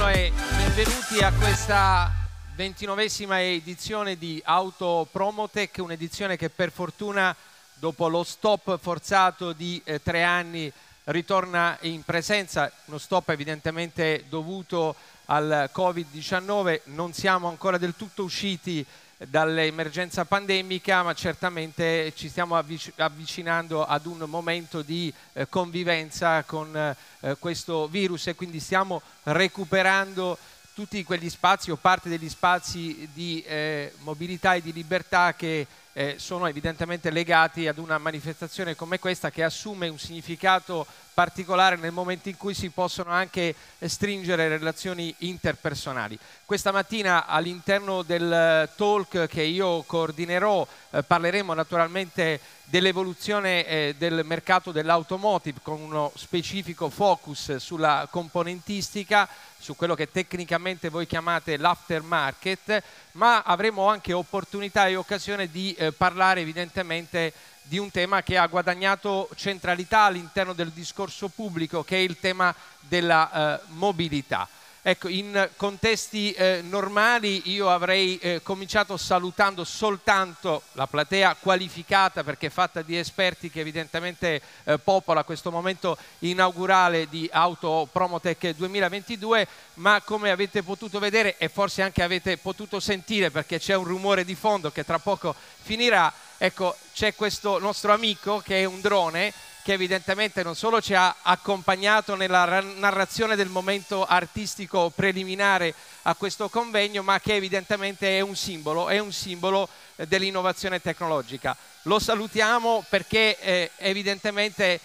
buongiorno e benvenuti a questa ventinovesima edizione di Auto Promotech, un'edizione che per fortuna dopo lo stop forzato di eh, tre anni ritorna in presenza, uno stop evidentemente dovuto al Covid-19, non siamo ancora del tutto usciti dall'emergenza pandemica, ma certamente ci stiamo avvicinando ad un momento di eh, convivenza con eh, questo virus e quindi stiamo recuperando tutti quegli spazi o parte degli spazi di eh, mobilità e di libertà che eh, sono evidentemente legati ad una manifestazione come questa che assume un significato particolare nel momento in cui si possono anche stringere relazioni interpersonali. Questa mattina all'interno del eh, talk che io coordinerò eh, parleremo naturalmente dell'evoluzione eh, del mercato dell'automotive con uno specifico focus sulla componentistica, su quello che tecnicamente voi chiamate l'aftermarket, ma avremo anche opportunità e occasione di eh, parlare evidentemente di un tema che ha guadagnato centralità all'interno del discorso pubblico, che è il tema della eh, mobilità. Ecco, in contesti eh, normali io avrei eh, cominciato salutando soltanto la platea qualificata perché fatta di esperti che evidentemente eh, popola questo momento inaugurale di Auto Promotech 2022, ma come avete potuto vedere e forse anche avete potuto sentire perché c'è un rumore di fondo che tra poco finirà, ecco, c'è questo nostro amico che è un drone che evidentemente non solo ci ha accompagnato nella narrazione del momento artistico preliminare a questo convegno, ma che evidentemente è un simbolo, è un simbolo eh, dell'innovazione tecnologica. Lo salutiamo perché eh, evidentemente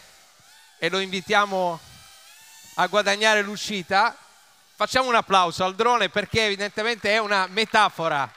e lo invitiamo a guadagnare l'uscita. Facciamo un applauso al drone perché evidentemente è una metafora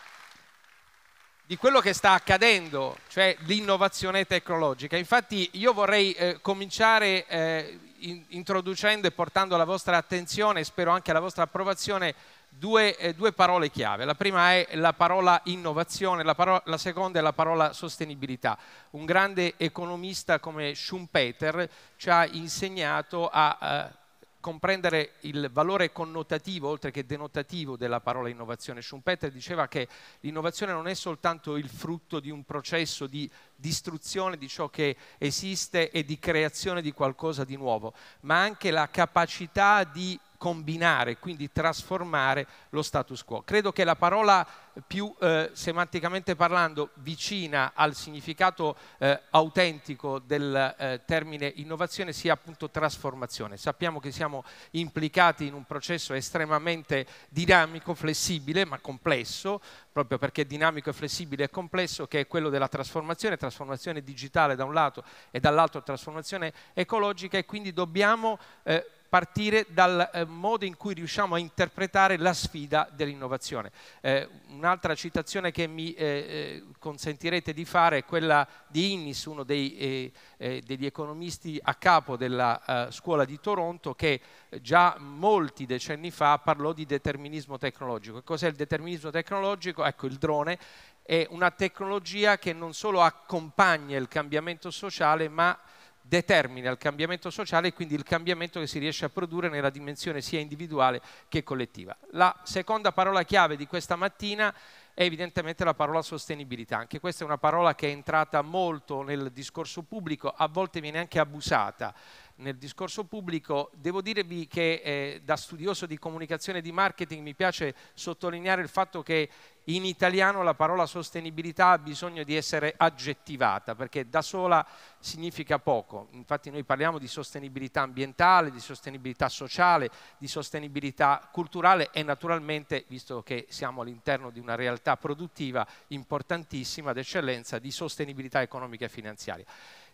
di quello che sta accadendo, cioè l'innovazione tecnologica. Infatti io vorrei eh, cominciare eh, in, introducendo e portando alla vostra attenzione, e spero anche alla vostra approvazione, due, eh, due, parole chiave. La prima è la parola innovazione, la, parola, la seconda è la parola sostenibilità. Un grande economista come Schumpeter ci ha insegnato a eh, comprendere il valore connotativo oltre che denotativo della parola innovazione. Schumpeter diceva che l'innovazione non è soltanto il frutto di un processo di distruzione di ciò che esiste e di creazione di qualcosa di nuovo, ma anche la capacità di combinare, quindi trasformare lo status quo. Credo che la parola più eh, semanticamente parlando vicina al significato eh, autentico del eh, termine innovazione sia appunto trasformazione. Sappiamo che siamo implicati in un processo estremamente dinamico, flessibile ma complesso, proprio perché dinamico e flessibile e complesso, che è quello della trasformazione, trasformazione digitale da un lato e dall'altro trasformazione ecologica e quindi dobbiamo eh, partire dal eh, modo in cui riusciamo a interpretare la sfida dell'innovazione. Eh, un'altra citazione che mi eh, eh consentirete di fare è quella di Innis, uno dei, eh, eh, degli economisti a capo della scuola di Toronto, che già molti decenni fa parlò di determinismo tecnologico. Cos'è il determinismo tecnologico? Ecco, il drone è una tecnologia che non solo accompagna il cambiamento sociale, ma determina il cambiamento sociale e quindi il cambiamento che si riesce a produrre nella dimensione sia individuale che collettiva. La seconda parola chiave di questa mattina è evidentemente la parola sostenibilità. Anche questa è una parola che è entrata molto nel discorso pubblico, a volte viene anche abusata nel discorso pubblico. Devo dirvi che eh, da studioso di comunicazione e di marketing mi piace sottolineare il fatto che in italiano la parola sostenibilità ha bisogno di essere aggettivata perché da sola significa poco. Infatti noi parliamo di sostenibilità ambientale, di sostenibilità sociale, di sostenibilità culturale e naturalmente, visto che siamo all'interno di una realtà produttiva importantissima d'eccellenza, di sostenibilità economica e finanziaria.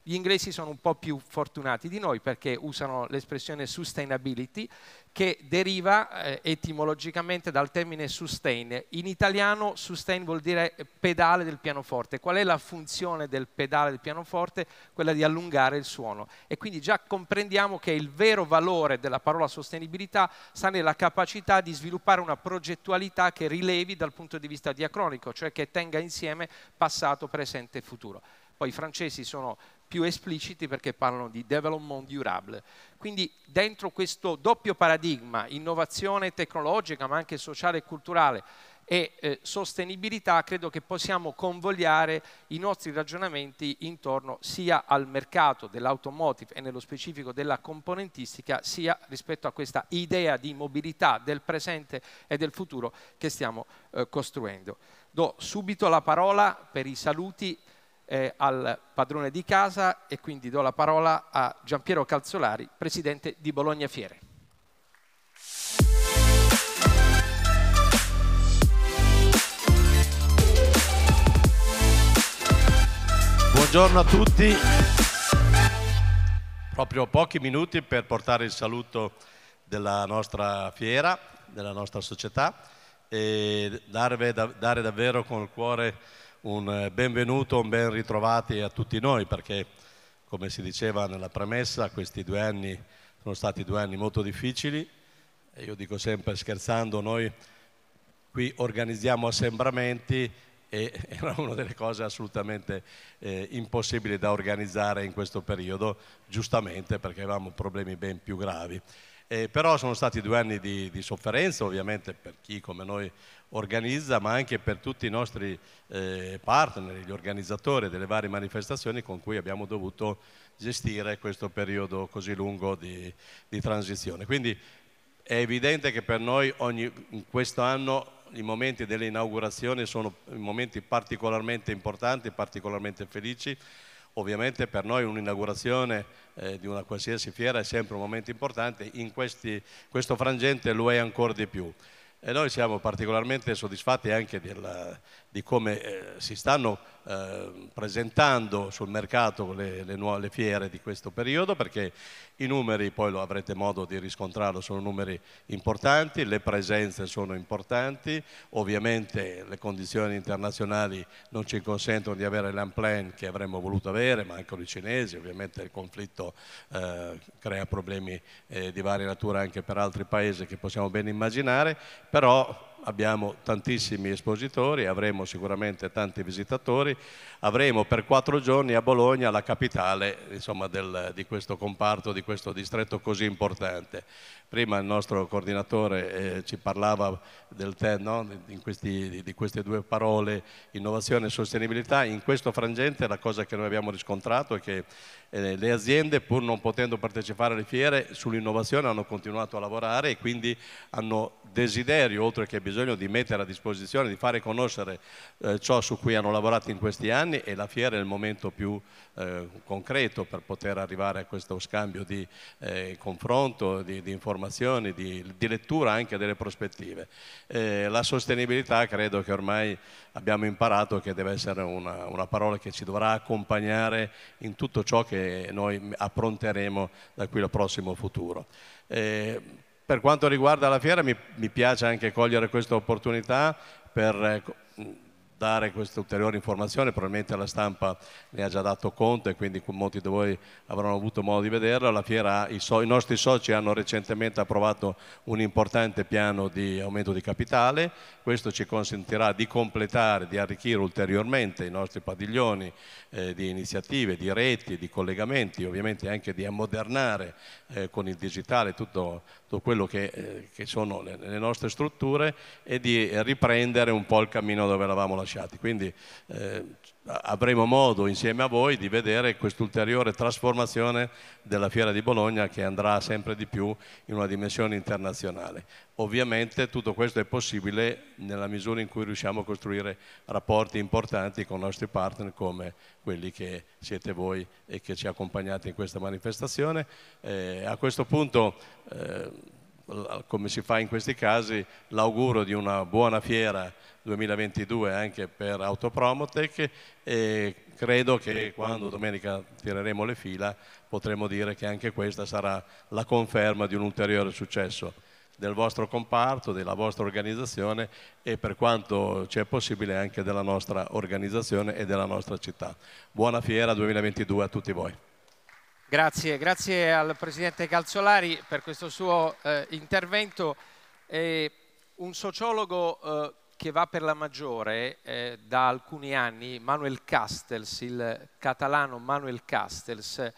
Gli inglesi sono un po' più fortunati di noi perché usano l'espressione sustainability che deriva eh, etimologicamente dal termine sustain. In italiano sustain vuol dire pedale del pianoforte. Qual è la funzione del pedale del pianoforte? Quella di allungare il suono. E quindi già comprendiamo che il vero valore della parola sostenibilità sta nella capacità di sviluppare una progettualità che rilevi dal punto di vista diacronico, cioè che tenga insieme passato, presente e futuro. Poi i francesi sono più espliciti perché parlano di development durable. Quindi dentro questo doppio paradigma, innovazione tecnologica ma anche sociale e culturale e eh, sostenibilità, credo che possiamo convogliare i nostri ragionamenti intorno sia al mercato dell'automotive e nello specifico della componentistica, sia rispetto a questa idea di mobilità del presente e del futuro che stiamo eh, costruendo. Do subito la parola per i saluti eh, al padrone di casa e quindi do la parola a Giampiero Calzolari, presidente di Bologna Fiere. Buongiorno a tutti, proprio pochi minuti per portare il saluto della nostra fiera, della nostra società e dare, dare davvero con il cuore un eh, benvenuto, un ben ritrovati a tutti noi perché come si diceva nella premessa questi due anni sono stati due anni molto difficili e io dico sempre scherzando noi qui organizziamo assembramenti e era una delle cose assolutamente eh, impossibili da organizzare in questo periodo giustamente perché avevamo problemi ben più gravi. Eh, però sono stati due anni di, di, sofferenza ovviamente per chi come noi organizza ma anche per tutti i nostri eh, partner, gli organizzatori delle varie manifestazioni con cui abbiamo dovuto gestire questo periodo così lungo di, di transizione. Quindi è evidente che per noi ogni, in questo anno i momenti delle inaugurazioni sono momenti particolarmente importanti, particolarmente felici Ovviamente per noi un'inaugurazione eh, di una qualsiasi fiera è sempre un momento importante, in questi, questo frangente lo è ancora di più. E noi siamo particolarmente soddisfatti anche della, di come eh, si stanno eh, presentando sul mercato le, le, nuove, le fiere di questo periodo perché i numeri, poi lo avrete modo di riscontrarlo, sono numeri importanti, le presenze sono importanti, ovviamente le condizioni internazionali non ci consentono di avere l'unplan che avremmo voluto avere, ma anche i cinesi, ovviamente il conflitto eh, crea problemi eh, di varia natura anche per altri paesi che possiamo ben immaginare, però abbiamo tantissimi espositori, avremo sicuramente tanti visitatori, avremo per quattro giorni a Bologna la capitale insomma, del, di questo comparto, di questo distretto così importante. Prima il nostro coordinatore eh, ci parlava del TEN, no? di, questi, di queste due parole, innovazione e sostenibilità, in questo frangente la cosa che noi abbiamo riscontrato è che eh, le aziende pur non potendo partecipare alle fiere sull'innovazione hanno continuato a lavorare e quindi hanno desiderio oltre che bisogno di mettere a disposizione, di fare conoscere eh, ciò su cui hanno lavorato in questi anni e la fiera è il momento più importante eh, concreto per poter arrivare a questo scambio di eh, confronto, di, di informazioni, di, di, lettura anche delle prospettive. Eh, la sostenibilità credo che ormai abbiamo imparato che deve essere una, una parola che ci dovrà accompagnare in tutto ciò che noi appronteremo da qui al prossimo futuro. Eh, per quanto riguarda la fiera mi, mi piace anche cogliere questa opportunità per eh, portare questa ulteriore informazione, probabilmente la stampa ne ha già dato conto e quindi molti di voi avranno avuto modo di vederla, la fiera, i, so, i nostri soci hanno recentemente approvato un importante piano di aumento di capitale, questo ci consentirà di completare, di arricchire ulteriormente i nostri padiglioni eh, di iniziative, di reti, di collegamenti, ovviamente anche di ammodernare eh, con il digitale tutto, tutto quello che, eh, che sono le, le nostre strutture e di riprendere un po' il cammino dove eravamo lasciati rovesciati. Quindi eh, avremo modo insieme a voi di vedere quest'ulteriore trasformazione della Fiera di Bologna che andrà sempre di più in una dimensione internazionale. Ovviamente tutto questo è possibile nella misura in cui riusciamo a costruire rapporti importanti con i nostri partner come quelli che siete voi e che ci accompagnate in questa manifestazione. Eh, a questo punto eh, come si fa in questi casi, l'auguro di una buona fiera 2022 anche per Autopromotech e credo che quando domenica tireremo le fila potremo dire che anche questa sarà la conferma di un ulteriore successo del vostro comparto, della vostra organizzazione e per quanto ci è possibile anche della nostra organizzazione e della nostra città. Buona fiera 2022 a tutti voi. Grazie, grazie al Presidente Calzolari per questo suo eh, intervento. Eh, un sociologo eh, che va per la maggiore eh, da alcuni anni, Manuel Castells, il catalano Manuel Castells,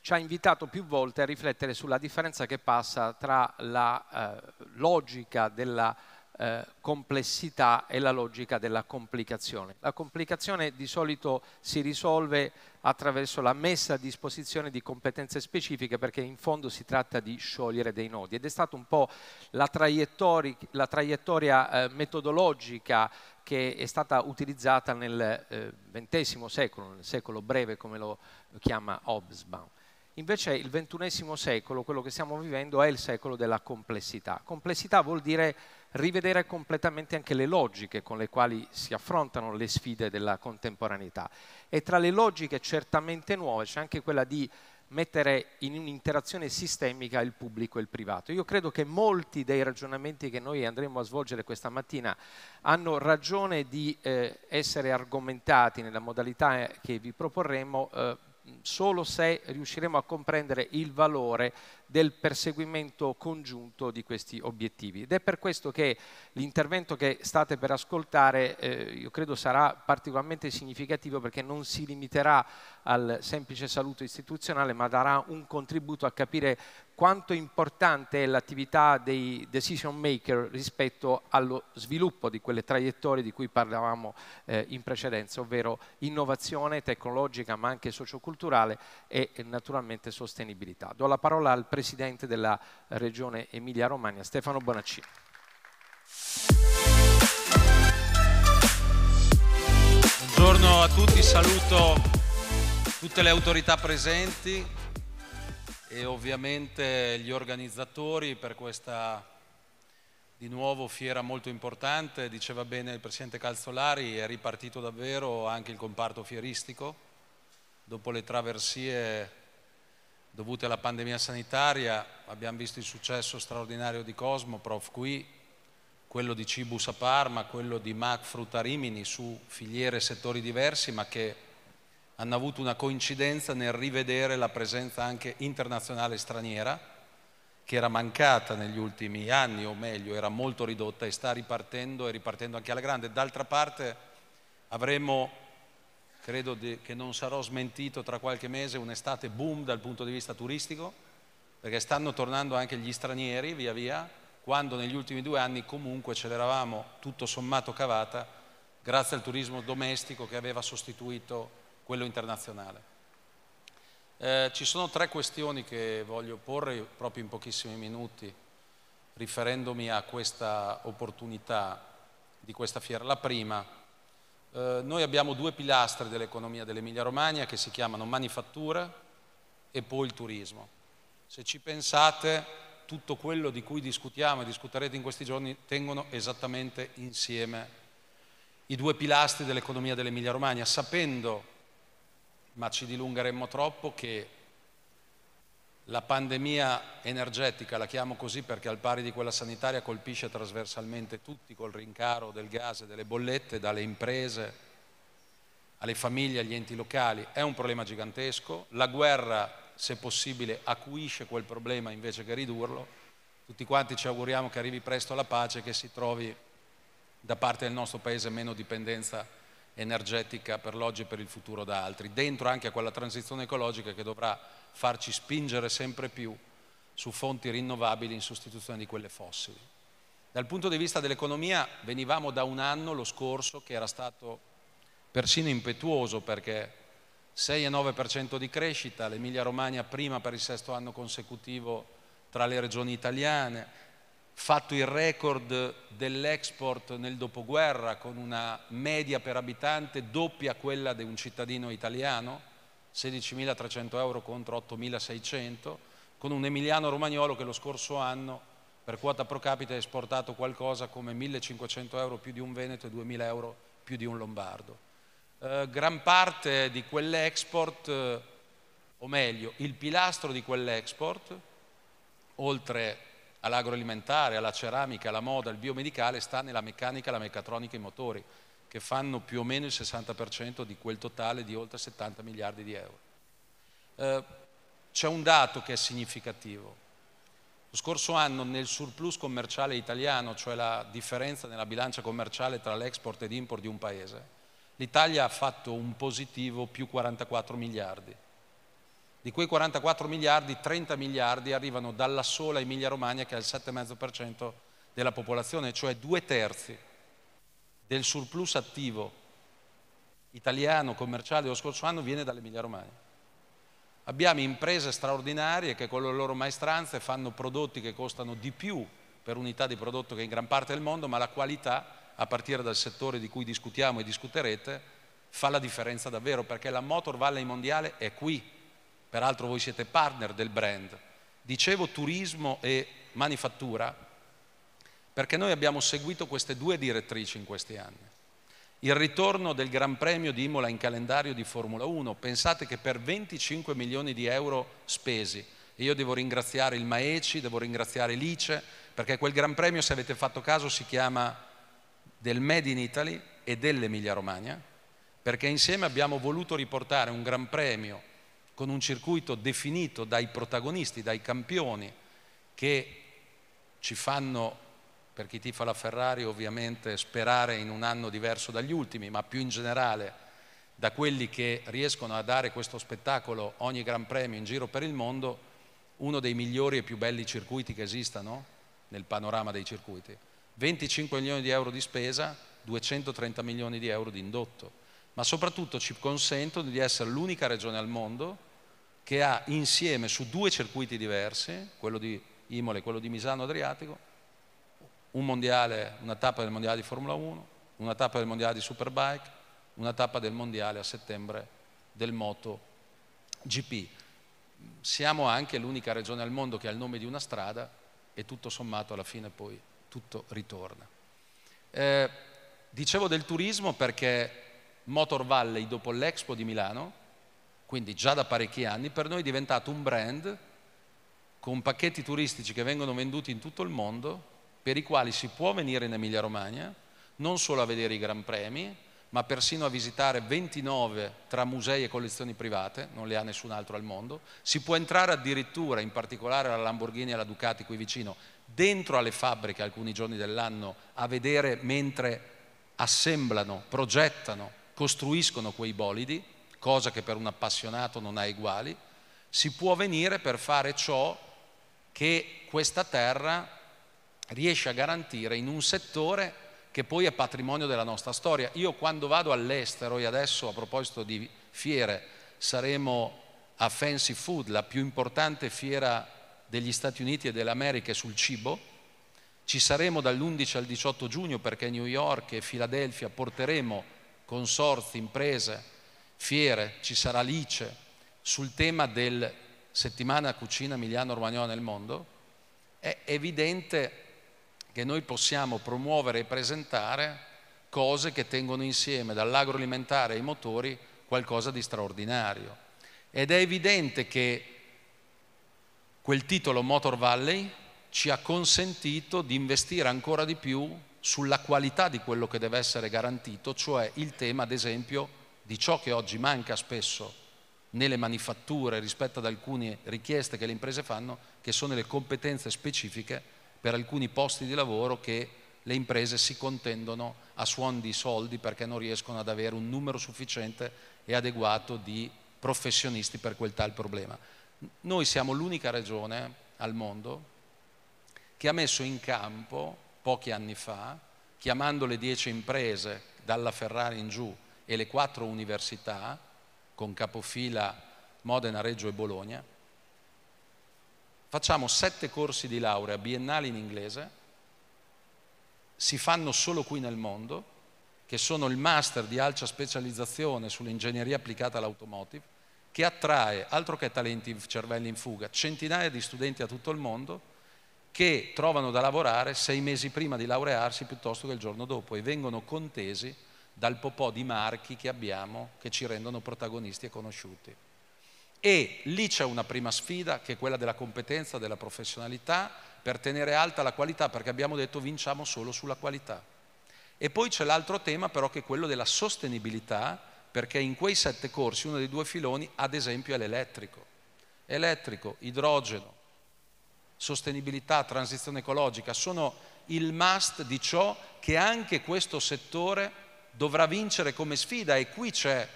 ci ha invitato più volte a riflettere sulla differenza che passa tra la eh, logica della eh, complessità e la logica della complicazione. La complicazione di solito si risolve attraverso la messa a disposizione di competenze specifiche perché in fondo si tratta di sciogliere dei nodi ed è stata un po' la, traiettori, la traiettoria eh, metodologica che è stata utilizzata nel XX eh, secolo, nel secolo breve come lo chiama Hobsbawm. Invece il XXI secolo, quello che stiamo vivendo, è il secolo della complessità. Complessità vuol dire rivedere completamente anche le logiche con le quali si affrontano le sfide della contemporaneità. E tra le logiche certamente nuove c'è anche quella di mettere in un'interazione sistemica il pubblico e il privato. Io credo che molti dei ragionamenti che noi andremo a svolgere questa mattina hanno ragione di eh, essere argomentati nella modalità eh, che vi proporremo eh, solo se riusciremo a comprendere il valore del perseguimento congiunto di questi obiettivi. Ed è per questo che l'intervento che state per ascoltare, eh, io credo sarà particolarmente significativo perché non si limiterà al semplice saluto istituzionale, ma darà un contributo a capire quanto importante è l'attività dei decision maker rispetto allo sviluppo di quelle traiettorie di cui parlavamo eh, in precedenza, ovvero innovazione tecnologica ma anche socioculturale e, e naturalmente sostenibilità. Do la parola al Presidente presidente della regione Emilia-Romagna, Stefano Bonacci. Buongiorno a tutti, saluto tutte le autorità presenti e ovviamente gli organizzatori per questa di nuovo fiera molto importante, diceva bene il Presidente Calzolari, è ripartito davvero anche il comparto fieristico, dopo le traversie dovute alla pandemia sanitaria, abbiamo visto il successo straordinario di Cosmo, Prof qui, quello di Cibus a Parma, quello di Mac Frutta Rimini su filiere e settori diversi, ma che hanno avuto una coincidenza nel rivedere la presenza anche internazionale e straniera, che era mancata negli ultimi anni, o meglio, era molto ridotta e sta ripartendo e ripartendo anche alla grande. D'altra parte avremo credo di, che non sarò smentito tra qualche mese, un'estate boom dal punto di vista turistico, perché stanno tornando anche gli stranieri via via, quando negli ultimi due anni comunque ce l'eravamo tutto sommato cavata grazie al turismo domestico che aveva sostituito quello internazionale. Eh, ci sono tre questioni che voglio porre proprio in pochissimi minuti, riferendomi a questa opportunità di questa fiera. La prima eh, noi abbiamo due pilastri dell'economia dell'Emilia Romagna che si chiamano manifattura e poi il turismo. Se ci pensate, tutto quello di cui discutiamo e discuterete in questi giorni tengono esattamente insieme i due pilastri dell'economia dell'Emilia Romagna, sapendo, ma ci dilungheremmo troppo, che la pandemia energetica, la chiamo così perché al pari di quella sanitaria colpisce trasversalmente tutti col rincaro del gas e delle bollette, dalle imprese alle famiglie, agli enti locali, è un problema gigantesco. La guerra, se possibile, acuisce quel problema invece che ridurlo. Tutti quanti ci auguriamo che arrivi presto la pace, e che si trovi da parte del nostro Paese meno dipendenza energetica per l'oggi e per il futuro da altri, dentro anche a quella transizione ecologica che dovrà farci spingere sempre più su fonti rinnovabili in sostituzione di quelle fossili. Dal punto di vista dell'economia venivamo da un anno lo scorso che era stato persino impetuoso perché 6,9% di crescita, l'Emilia Romagna prima per il sesto anno consecutivo tra le regioni italiane, fatto il record dell'export nel dopoguerra con una media per abitante doppia quella di un cittadino italiano, 16.300 euro contro 8.600, con un emiliano romagnolo che lo scorso anno per quota pro capita ha esportato qualcosa come 1.500 euro più di un veneto e 2.000 euro più di un lombardo. Eh, gran parte di quell'export, eh, o meglio, il pilastro di quell'export, oltre all'agroalimentare, alla ceramica, alla moda, al biomedicale, sta nella meccanica, la meccatronica e i motori che fanno più o meno il 60% di quel totale di oltre 70 miliardi di euro. Eh, c'è un dato che è significativo. Lo scorso anno nel surplus commerciale italiano, cioè la differenza nella bilancia commerciale tra l'export ed import di un paese, l'Italia ha fatto un positivo più 44 miliardi. Di quei 44 miliardi, 30 miliardi arrivano dalla sola Emilia Romagna che è il 7,5% della popolazione, cioè due terzi del surplus attivo italiano commerciale dello scorso anno viene dall'Emilia Romagna. Abbiamo imprese straordinarie che con le loro maestranze fanno prodotti che costano di più per unità di prodotto che in gran parte del mondo, ma la qualità, a partire dal settore di cui discutiamo e discuterete, fa la differenza davvero, perché la Motor Valley mondiale è qui. Peraltro voi siete partner del brand. Dicevo turismo e manifattura, perché noi abbiamo seguito queste due direttrici in questi anni. Il ritorno del Gran Premio di Imola in calendario di Formula 1, pensate che per 25 milioni di euro spesi, io devo ringraziare il Maeci, devo ringraziare l'ICE, perché quel Gran Premio, se avete fatto caso, si chiama del Made in Italy e dell'Emilia Romagna, perché insieme abbiamo voluto riportare un Gran Premio con un circuito definito dai protagonisti, dai campioni, che ci fanno per chi tifa la Ferrari ovviamente sperare in un anno diverso dagli ultimi, ma più in generale da quelli che riescono a dare questo spettacolo ogni Gran Premio in giro per il mondo, uno dei migliori e più belli circuiti che esistano nel panorama dei circuiti. 25 milioni di euro di spesa, 230 milioni di euro di indotto, ma soprattutto ci consentono di essere l'unica regione al mondo che ha insieme su due circuiti diversi, quello di Imola e quello di Misano Adriatico, un mondiale, una tappa del mondiale di Formula 1, una tappa del mondiale di Superbike, una tappa del mondiale a settembre del Moto GP. Siamo anche l'unica regione al mondo che ha il nome di una strada e tutto sommato alla fine poi tutto ritorna. Eh, dicevo del turismo perché Motor Valley dopo l'Expo di Milano, quindi già da parecchi anni, per noi è diventato un brand con pacchetti turistici che vengono venduti in tutto il mondo per i quali si può venire in Emilia Romagna non solo a vedere i Gran Premi, ma persino a visitare 29 tra musei e collezioni private, non le ha nessun altro al mondo, si può entrare addirittura, in particolare alla Lamborghini e alla Ducati qui vicino, dentro alle fabbriche alcuni giorni dell'anno a vedere mentre assemblano, progettano, costruiscono quei bolidi, cosa che per un appassionato non ha uguali, si può venire per fare ciò che questa terra riesce a garantire in un settore che poi è patrimonio della nostra storia. Io quando vado all'estero e adesso a proposito di fiere saremo a Fancy Food, la più importante fiera degli Stati Uniti e dell'America sul cibo, ci saremo dall'11 al 18 giugno perché New York e Filadelfia porteremo consorzi, imprese, fiere, ci sarà l'ICE sul tema del settimana cucina Emiliano Romagnola nel mondo. È evidente che noi possiamo promuovere e presentare cose che tengono insieme dall'agroalimentare ai motori qualcosa di straordinario. Ed è evidente che quel titolo Motor Valley ci ha consentito di investire ancora di più sulla qualità di quello che deve essere garantito, cioè il tema, ad esempio, di ciò che oggi manca spesso nelle manifatture rispetto ad alcune richieste che le imprese fanno, che sono le competenze specifiche per alcuni posti di lavoro che le imprese si contendono a suon di soldi perché non riescono ad avere un numero sufficiente e adeguato di professionisti per quel tal problema. Noi siamo l'unica regione al mondo che ha messo in campo pochi anni fa, chiamando le dieci imprese dalla Ferrari in giù e le quattro università, con capofila Modena, Reggio e Bologna, Facciamo sette corsi di laurea biennali in inglese, si fanno solo qui nel mondo, che sono il master di alta specializzazione sull'ingegneria applicata all'automotive, che attrae, altro che talenti cervelli in fuga, centinaia di studenti a tutto il mondo che trovano da lavorare sei mesi prima di laurearsi piuttosto che il giorno dopo e vengono contesi dal popò di marchi che abbiamo che ci rendono protagonisti e conosciuti. E lì c'è una prima sfida che è quella della competenza, della professionalità, per tenere alta la qualità, perché abbiamo detto vinciamo solo sulla qualità. E poi c'è l'altro tema però che è quello della sostenibilità, perché in quei sette corsi uno dei due filoni ad esempio è l'elettrico. Elettrico, idrogeno, sostenibilità, transizione ecologica, sono il must di ciò che anche questo settore dovrà vincere come sfida e qui c'è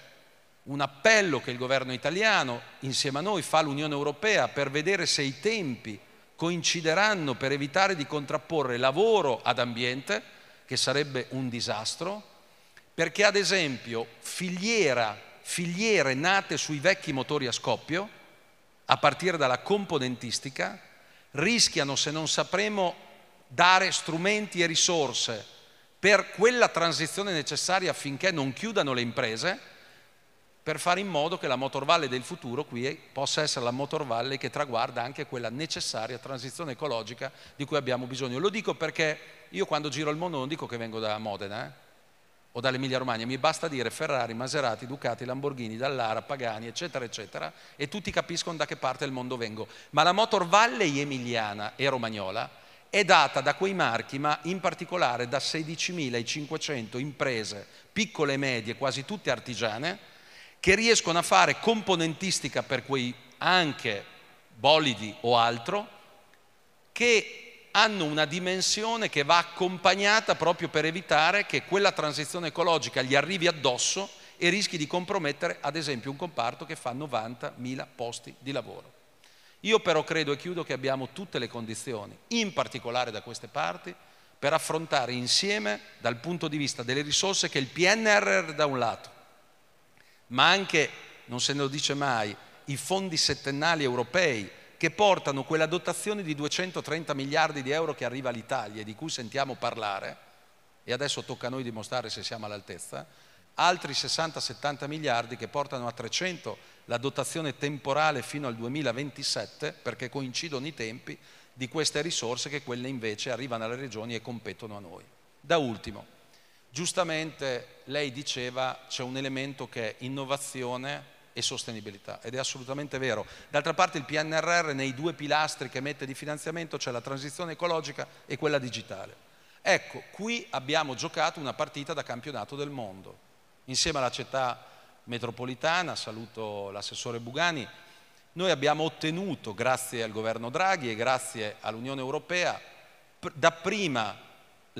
un appello che il governo italiano insieme a noi fa all'Unione Europea per vedere se i tempi coincideranno per evitare di contrapporre lavoro ad ambiente, che sarebbe un disastro, perché ad esempio filiera, filiere nate sui vecchi motori a scoppio, a partire dalla componentistica, rischiano se non sapremo dare strumenti e risorse per quella transizione necessaria affinché non chiudano le imprese, per fare in modo che la motorvalle del futuro qui possa essere la motorvalle che traguarda anche quella necessaria transizione ecologica di cui abbiamo bisogno. Lo dico perché io quando giro il mondo non dico che vengo da Modena eh? o dall'Emilia Romagna, mi basta dire Ferrari, Maserati, Ducati, Lamborghini, Dallara, Pagani, eccetera, eccetera, e tutti capiscono da che parte del mondo vengo. Ma la motorvalle emiliana e romagnola è data da quei marchi, ma in particolare da 16.500 imprese, piccole e medie, quasi tutte artigiane, che riescono a fare componentistica per quei anche bolidi o altro, che hanno una dimensione che va accompagnata proprio per evitare che quella transizione ecologica gli arrivi addosso e rischi di compromettere ad esempio un comparto che fa 90.000 posti di lavoro. Io però credo e chiudo che abbiamo tutte le condizioni, in particolare da queste parti, per affrontare insieme dal punto di vista delle risorse che il PNRR da un lato ma anche, non se ne lo dice mai, i fondi settennali europei che portano quella dotazione di 230 miliardi di euro che arriva all'Italia e di cui sentiamo parlare, e adesso tocca a noi dimostrare se siamo all'altezza, altri 60-70 miliardi che portano a 300 la dotazione temporale fino al 2027, perché coincidono i tempi, di queste risorse che quelle invece arrivano alle regioni e competono a noi. Da ultimo, Giustamente lei diceva c'è un elemento che è innovazione e sostenibilità ed è assolutamente vero. D'altra parte il PNRR nei due pilastri che mette di finanziamento c'è cioè la transizione ecologica e quella digitale. Ecco, qui abbiamo giocato una partita da campionato del mondo. Insieme alla città metropolitana, saluto l'assessore Bugani, noi abbiamo ottenuto, grazie al governo Draghi e grazie all'Unione Europea, dapprima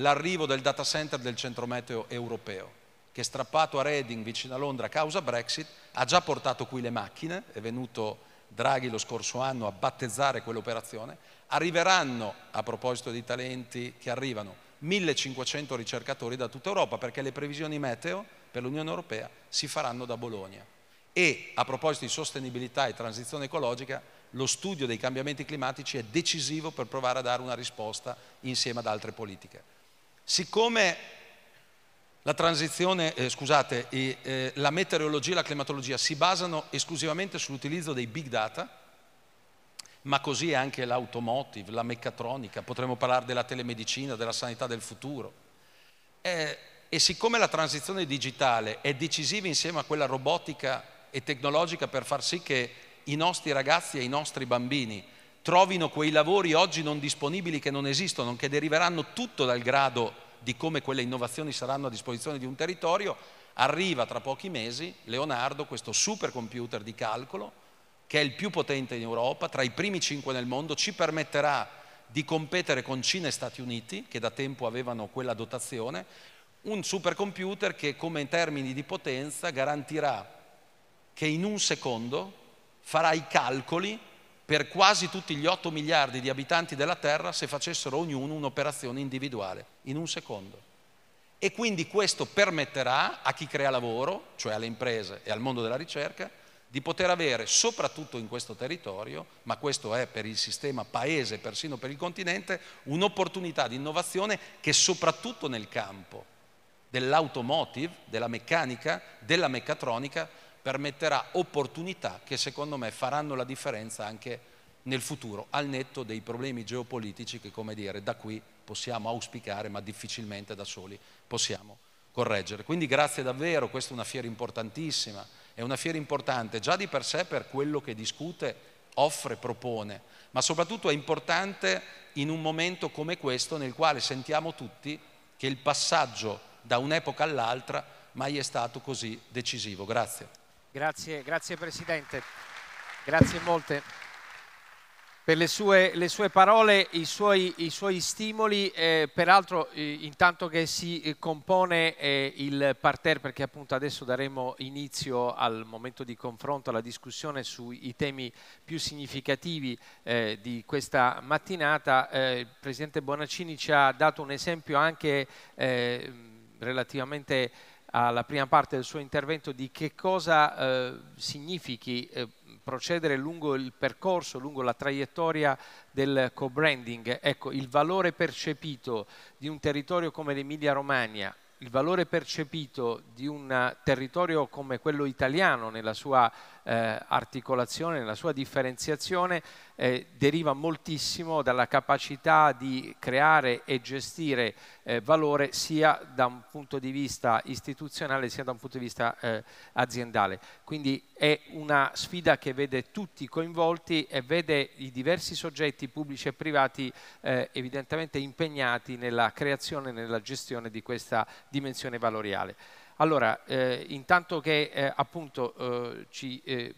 l'arrivo del data center del centro meteo europeo, che strappato a Reading, vicino a Londra, a causa Brexit, ha già portato qui le macchine, è venuto Draghi lo scorso anno a battezzare quell'operazione, arriveranno, a proposito dei talenti che arrivano, 1500 ricercatori da tutta Europa, perché le previsioni meteo per l'Unione Europea si faranno da Bologna. E a proposito di sostenibilità e transizione ecologica, lo studio dei cambiamenti climatici è decisivo per provare a dare una risposta insieme ad altre politiche. Siccome la transizione, eh, scusate, i, eh, la meteorologia e la climatologia si basano esclusivamente sull'utilizzo dei big data, ma così è anche l'automotive, la meccatronica, potremmo parlare della telemedicina, della sanità del futuro. E, eh, e siccome la transizione digitale è decisiva insieme a quella robotica e tecnologica per far sì che i nostri ragazzi e i nostri bambini trovino quei lavori oggi non disponibili che non esistono, che deriveranno tutto dal grado di come quelle innovazioni saranno a disposizione di un territorio, arriva tra pochi mesi Leonardo, questo supercomputer di calcolo, che è il più potente in Europa, tra i primi cinque nel mondo, ci permetterà di competere con Cina e Stati Uniti, che da tempo avevano quella dotazione, un supercomputer che come in termini di potenza garantirà che in un secondo farà i calcoli per quasi tutti gli 8 miliardi di abitanti della Terra se facessero ognuno un'operazione individuale in un secondo. E quindi questo permetterà a chi crea lavoro, cioè alle imprese e al mondo della ricerca, di poter avere soprattutto in questo territorio, ma questo è per il sistema paese, persino per il continente, un'opportunità di innovazione che soprattutto nel campo dell'automotive, della meccanica, della meccatronica permetterà opportunità che secondo me faranno la differenza anche nel futuro, al netto dei problemi geopolitici che, come dire, da qui possiamo auspicare, ma difficilmente da soli possiamo correggere. Quindi grazie davvero, questa è una fiera importantissima, è una fiera importante già di per sé per quello che discute, offre, propone, ma soprattutto è importante in un momento come questo nel quale sentiamo tutti che il passaggio da un'epoca all'altra mai è stato così decisivo. Grazie. Grazie, grazie Presidente, grazie molte per le sue, le sue parole, i suoi, i suoi stimoli. Eh, peraltro, eh, intanto che si eh, compone eh, il parterre, perché appunto adesso daremo inizio al momento di confronto, alla discussione sui temi più significativi eh, di questa mattinata, eh, il Presidente Bonaccini ci ha dato un esempio anche relativamente alla prima parte del suo intervento di che cosa eh, significhi eh, procedere lungo il percorso, lungo la traiettoria del co-branding. Ecco, il valore percepito di un territorio come l'Emilia-Romagna, il valore percepito di un territorio come quello italiano nella sua eh, articolazione, nella sua differenziazione, eh, deriva moltissimo dalla capacità di creare e gestire eh, valore sia da un punto di vista istituzionale sia da un punto di vista eh, aziendale. Quindi è una sfida che vede tutti coinvolti e vede i diversi soggetti pubblici e privati eh, evidentemente impegnati nella creazione e nella gestione di questa dimensione valoriale. Allora, eh, intanto che eh, appunto eh, ci eh,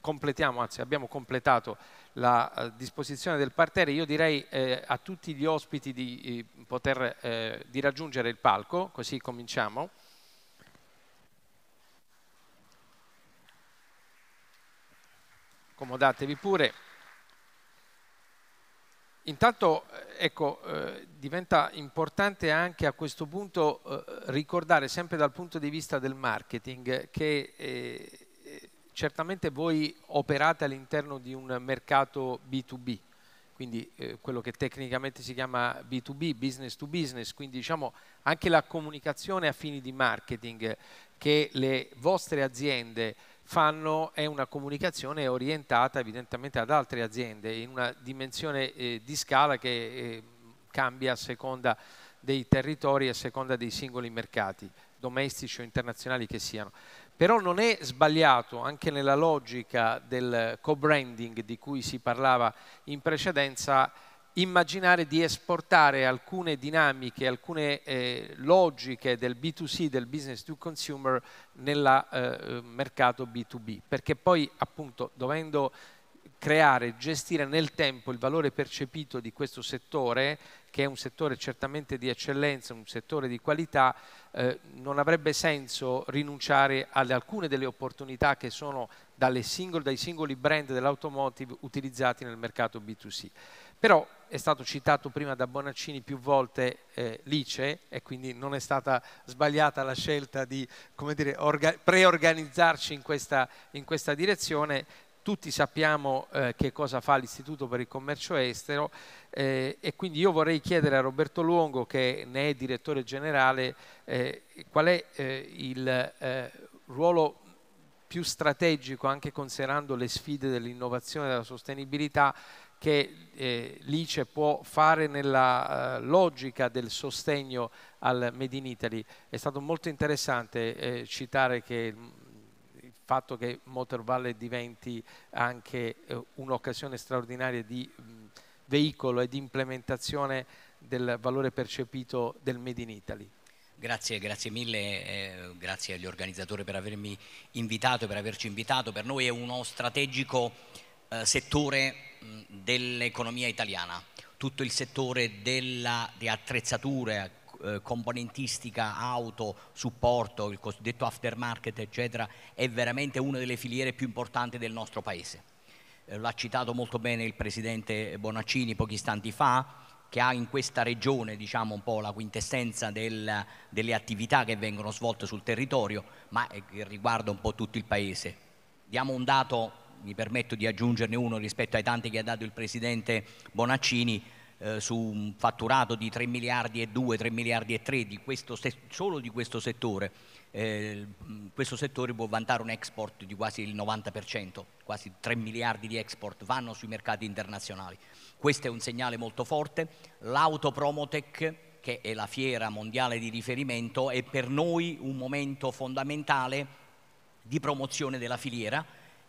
completiamo, anzi abbiamo completato la eh, disposizione del parterre, io direi eh, a tutti gli ospiti di, poter, di raggiungere il palco, così cominciamo. Accomodatevi pure. Intanto eh, ecco, eh, diventa importante anche a questo punto eh, ricordare sempre dal punto di vista del marketing che eh, eh certamente voi operate all'interno di un mercato B2B, quindi eh, quello che tecnicamente si chiama B2B, business to business, quindi diciamo anche la comunicazione a fini di marketing che le vostre aziende fanno è una comunicazione orientata evidentemente ad altre aziende in una dimensione eh, di scala che eh, cambia a seconda dei territori a seconda dei singoli mercati, domestici o internazionali che siano. Però non è sbagliato, anche nella logica del co-branding di cui si parlava in precedenza, immaginare di esportare alcune dinamiche, alcune eh, logiche del B2C, del business to consumer, nel eh, mercato B2B, perché poi appunto dovendo creare, gestire nel tempo il valore percepito di questo settore, che è un settore certamente di eccellenza, un settore di qualità, eh, non avrebbe senso rinunciare ad alcune delle opportunità che sono singole, dai singoli brand dell'automotive utilizzati nel mercato B2C. Però è stato citato prima da Bonaccini più volte eh, l'ICE e quindi non è stata sbagliata la scelta di preorganizzarci in questa, in questa direzione, tutti sappiamo eh, che cosa fa l'Istituto per il Commercio Estero eh, e quindi io vorrei chiedere a Roberto Luongo, che ne è direttore generale, eh, qual è eh, il eh, ruolo più strategico, anche considerando le sfide dell'innovazione e della sostenibilità, che eh, l'ICE può fare nella eh, logica del sostegno al Made in Italy. È stato molto interessante eh, citare che mm, il fatto che Motor Valley diventi anche eh, un'occasione straordinaria di mh, mm, veicolo e di implementazione del valore percepito del Made in Italy. Grazie, grazie mille, eh, grazie agli organizzatori per avermi invitato, e per averci invitato. Per noi è uno strategico eh, settore dell'economia italiana, tutto il settore della, di attrezzature, eh, componentistica, auto, supporto, il cosiddetto aftermarket, eccetera, è veramente una delle filiere più importanti del nostro Paese. Eh, l'ha citato molto bene il Presidente Bonaccini pochi istanti fa, che ha in questa regione diciamo, un po' la quintessenza del, delle attività che vengono svolte sul territorio, ma eh, che riguarda un po' tutto il Paese. Diamo un dato mi permetto di aggiungerne uno rispetto ai tanti che ha dato il Presidente Bonaccini, eh, su un fatturato di 3 miliardi e 2, 3 miliardi e 3 di se- solo di questo settore, eh, mm, questo settore può vantare un export di quasi il 90%, quasi 3 miliardi di export vanno sui mercati internazionali. Questo è un segnale molto forte. L'autopromotech, che è la fiera mondiale di riferimento, è per noi un momento fondamentale di promozione della filiera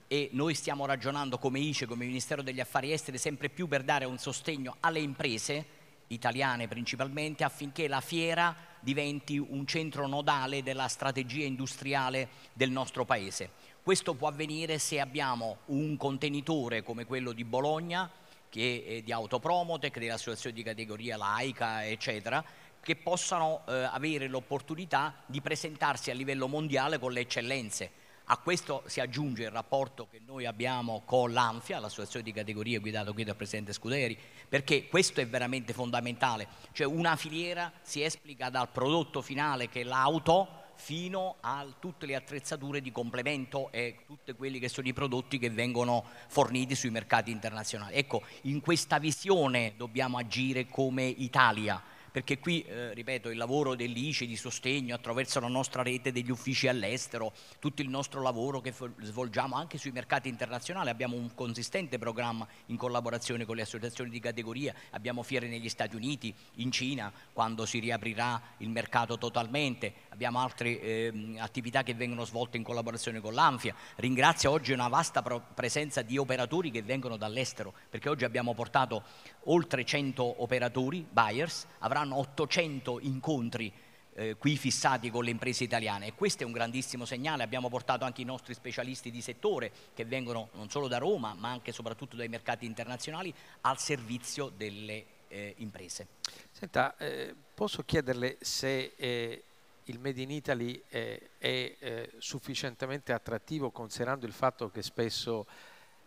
e noi stiamo ragionando come ICE, come Ministero degli Affari Esteri, sempre più per dare un sostegno alle imprese italiane principalmente affinché la fiera diventi un centro nodale della strategia industriale del nostro Paese. Questo può avvenire se abbiamo un contenitore come quello di Bologna, che è di Autopromotec, dell'associazione di categoria laica, eccetera, che possano eh, avere l'opportunità di presentarsi a livello mondiale con le eccellenze a questo si aggiunge il rapporto che noi abbiamo con l'ANFIA, l'associazione di categorie guidata qui dal Presidente Scuderi, perché questo è veramente fondamentale, cioè una filiera si esplica dal prodotto finale che è l'auto fino a tutte le attrezzature di complemento e tutti quelli che sono i prodotti che vengono forniti sui mercati internazionali. Ecco, in questa visione dobbiamo agire come Italia perché qui, eh, ripeto, il lavoro dell'ICE di sostegno attraverso la nostra rete degli uffici all'estero, tutto il nostro lavoro che svolgiamo anche sui mercati internazionali, abbiamo un consistente programma in collaborazione con le associazioni di categoria, abbiamo fiere negli Stati Uniti, in Cina, quando si riaprirà il mercato totalmente, abbiamo altre eh, attività che vengono svolte in collaborazione con l'Anfia, ringrazio oggi una vasta presenza di operatori che vengono dall'estero, perché oggi abbiamo portato oltre 100 operatori, buyers, avranno saranno 800 incontri eh, qui fissati con le imprese italiane e questo è un grandissimo segnale, abbiamo portato anche i nostri specialisti di settore che vengono non solo da Roma ma anche e soprattutto dai mercati internazionali al servizio delle eh, imprese. Senta, eh, posso chiederle se eh, il Made in Italy eh, è, è, è sufficientemente attrattivo considerando il fatto che spesso,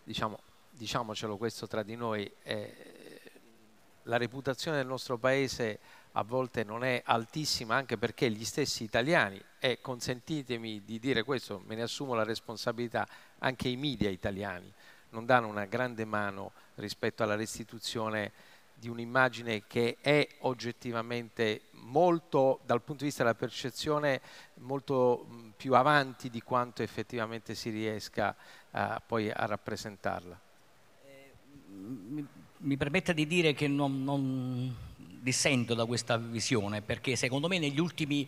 diciamo, diciamocelo questo tra di noi, eh, la reputazione del nostro paese a volte non è altissima anche perché gli stessi italiani, e consentitemi di dire questo, me ne assumo la responsabilità, anche i media italiani non danno una grande mano rispetto alla restituzione di un'immagine che è oggettivamente molto, dal punto di vista della percezione, molto più avanti di quanto effettivamente si riesca uh, poi a rappresentarla. Eh, mi mi permetta di dire che non, non dissento da questa visione perché secondo me negli ultimi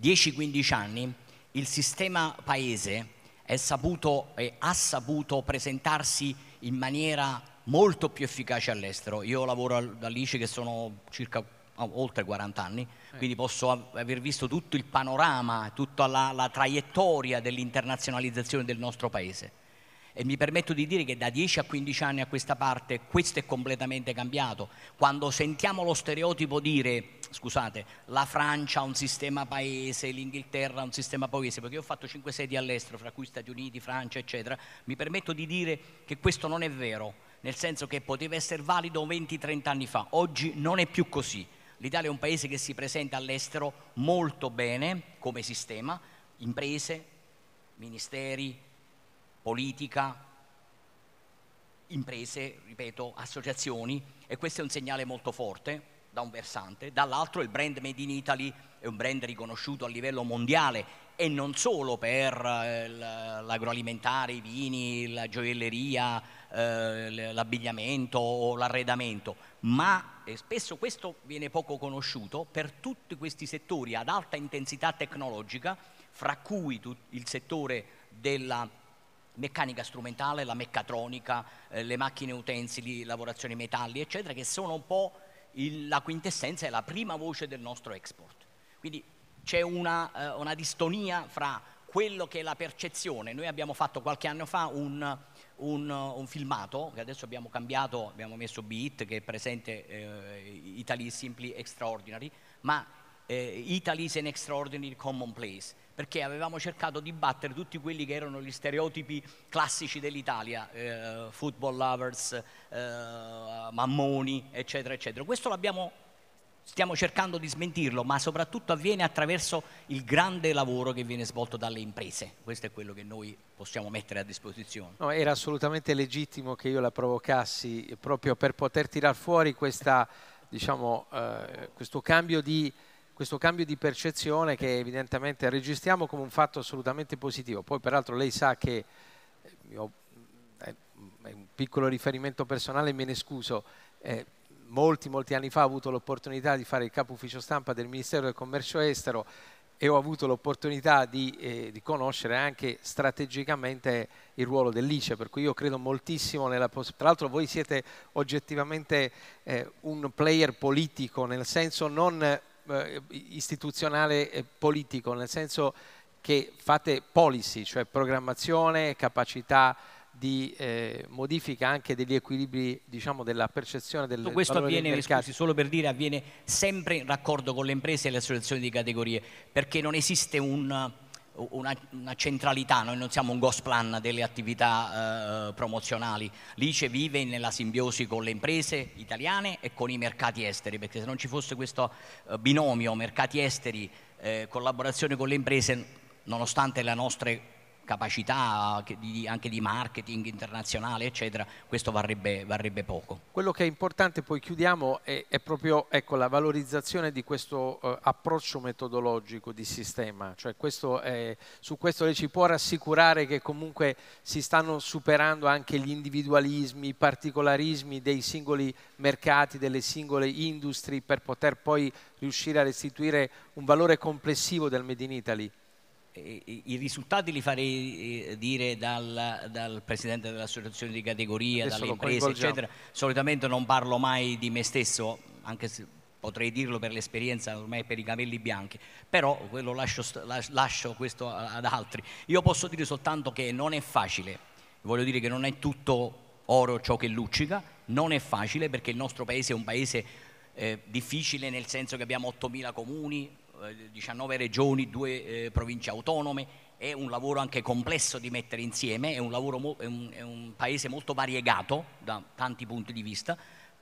10-15 anni il sistema paese è saputo, e ha saputo presentarsi in maniera molto più efficace all'estero. Io lavoro all'ICE che sono circa ah, oltre 40 anni, eh. quindi posso aver visto tutto il panorama, tutta la, la traiettoria dell'internazionalizzazione del nostro paese e mi permetto di dire che da 10 a 15 anni a questa parte questo è completamente cambiato. Quando sentiamo lo stereotipo dire, scusate, la Francia ha un sistema paese, l'Inghilterra ha un sistema paese, perché io ho fatto 5 sedi all'estero, fra cui Stati Uniti, Francia, eccetera, mi permetto di dire che questo non è vero, nel senso che poteva essere valido 20-30 anni fa, oggi non è più così. L'Italia è un paese che si presenta all'estero molto bene come sistema, imprese, ministeri, politica, imprese, ripeto, associazioni e questo è un segnale molto forte da un versante, dall'altro il brand Made in Italy è un brand riconosciuto a livello mondiale e non solo per eh, l'agroalimentare, i vini, la gioielleria, eh, l'abbigliamento o l'arredamento, ma spesso questo viene poco conosciuto per tutti questi settori ad alta intensità tecnologica, fra cui il settore della meccanica strumentale, la meccatronica, eh, le macchine utensili, lavorazioni metalli, eccetera, che sono un po' il, la quintessenza e la prima voce del nostro export. Quindi c'è una, eh, una, distonia fra quello che è la percezione. Noi abbiamo fatto qualche anno fa un, un, un filmato, che adesso abbiamo cambiato, abbiamo messo Beat, che è presente eh, Italy Simply Extraordinary, ma eh, Italy is an Extraordinary Commonplace perché avevamo cercato di battere tutti quelli che erano gli stereotipi classici dell'Italia, eh, football lovers, eh, mammoni, eccetera, eccetera. Questo l'abbiamo, stiamo cercando di smentirlo, ma soprattutto avviene attraverso il grande lavoro che viene svolto dalle imprese. Questo è quello che noi possiamo mettere a disposizione. No, era assolutamente legittimo che io la provocassi proprio per poter tirar fuori questa, diciamo, eh, questo cambio di questo cambio di percezione che evidentemente registriamo come un fatto assolutamente positivo. Poi peraltro lei sa che, eh, io, eh, è un piccolo riferimento personale, me ne scuso, eh, molti molti anni fa ho avuto l'opportunità di fare il capo ufficio stampa del Ministero del Commercio Estero e ho avuto l'opportunità di, eh, di, conoscere anche strategicamente il ruolo dell'ICE, per cui io credo moltissimo nella possibilità. Tra l'altro voi siete oggettivamente eh, un player politico, nel senso non eh, istituzionale e politico, nel senso che fate policy, cioè programmazione, capacità di eh, modifica anche degli equilibri diciamo, della percezione del Tutto questo avviene, scusi, solo per dire, avviene sempre in raccordo con le imprese e le associazioni di categorie, perché non esiste un una, una, centralità, noi non siamo un ghost plan delle attività eh, promozionali, l'ICE vive nella simbiosi con le imprese italiane e con i mercati esteri, perché se non ci fosse questo eh, binomio mercati esteri, eh, collaborazione con le imprese, nonostante le nostre capacità anche di marketing internazionale, eccetera, questo varrebbe, varrebbe poco. Quello che è importante, poi chiudiamo, è, è proprio ecco, la valorizzazione di questo eh, approccio metodologico di sistema, cioè questo è, su questo lei ci può rassicurare che comunque si stanno superando anche gli individualismi, i particolarismi dei singoli mercati, delle singole industrie per poter poi riuscire a restituire un valore complessivo del Made in Italy i risultati li farei eh, dire dal, dal presidente dell'associazione di categoria, Adesso dalle imprese, eccetera. Solitamente non parlo mai di me stesso, anche se potrei dirlo per l'esperienza ormai per i capelli bianchi, però quello lascio, lascio questo ad altri. Io posso dire soltanto che non è facile, voglio dire che non è tutto oro ciò che luccica, non è facile perché il nostro paese è un paese eh, difficile nel senso che abbiamo 8.000 comuni, 19 eh, regioni, due eh, province autonome, è un lavoro anche complesso di mettere insieme, è un, lavoro, è, un, è un, paese molto variegato da tanti punti di vista,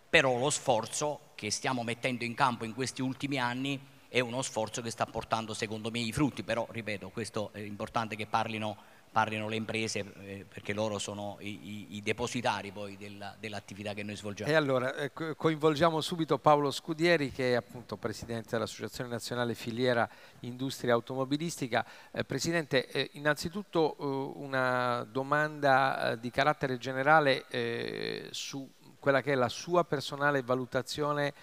però lo sforzo che stiamo mettendo in campo in questi ultimi anni è uno sforzo che sta portando secondo me i frutti, però ripeto, questo è importante che parlino parlino le imprese eh, perché loro sono i, i, depositari poi della, dell'attività che noi svolgiamo. E allora eh, coinvolgiamo subito Paolo Scudieri che è appunto Presidente dell'Associazione Nazionale Filiera Industria Automobilistica. Eh, presidente, innanzitutto una domanda di carattere generale su quella che è la sua personale valutazione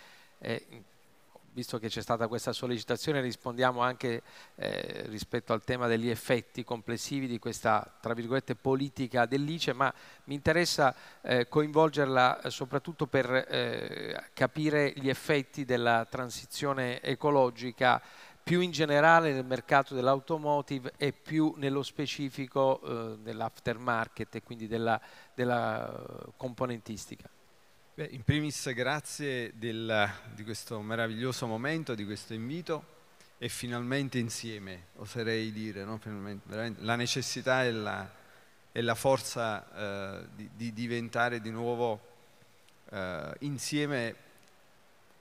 visto che c'è stata questa sollecitazione, rispondiamo anche eh, rispetto al tema degli effetti complessivi di questa, tra virgolette, politica dell'ICE, ma mi interessa eh, coinvolgerla eh, soprattutto per eh, capire gli effetti della transizione ecologica più in generale nel mercato dell'automotive e più nello specifico eh, dell'aftermarket e quindi della, della eh, componentistica. Beh, in primis grazie del, di questo meraviglioso momento, di questo invito e finalmente insieme, oserei dire, no? la necessità e la, e la forza eh, di, di, diventare di nuovo eh, insieme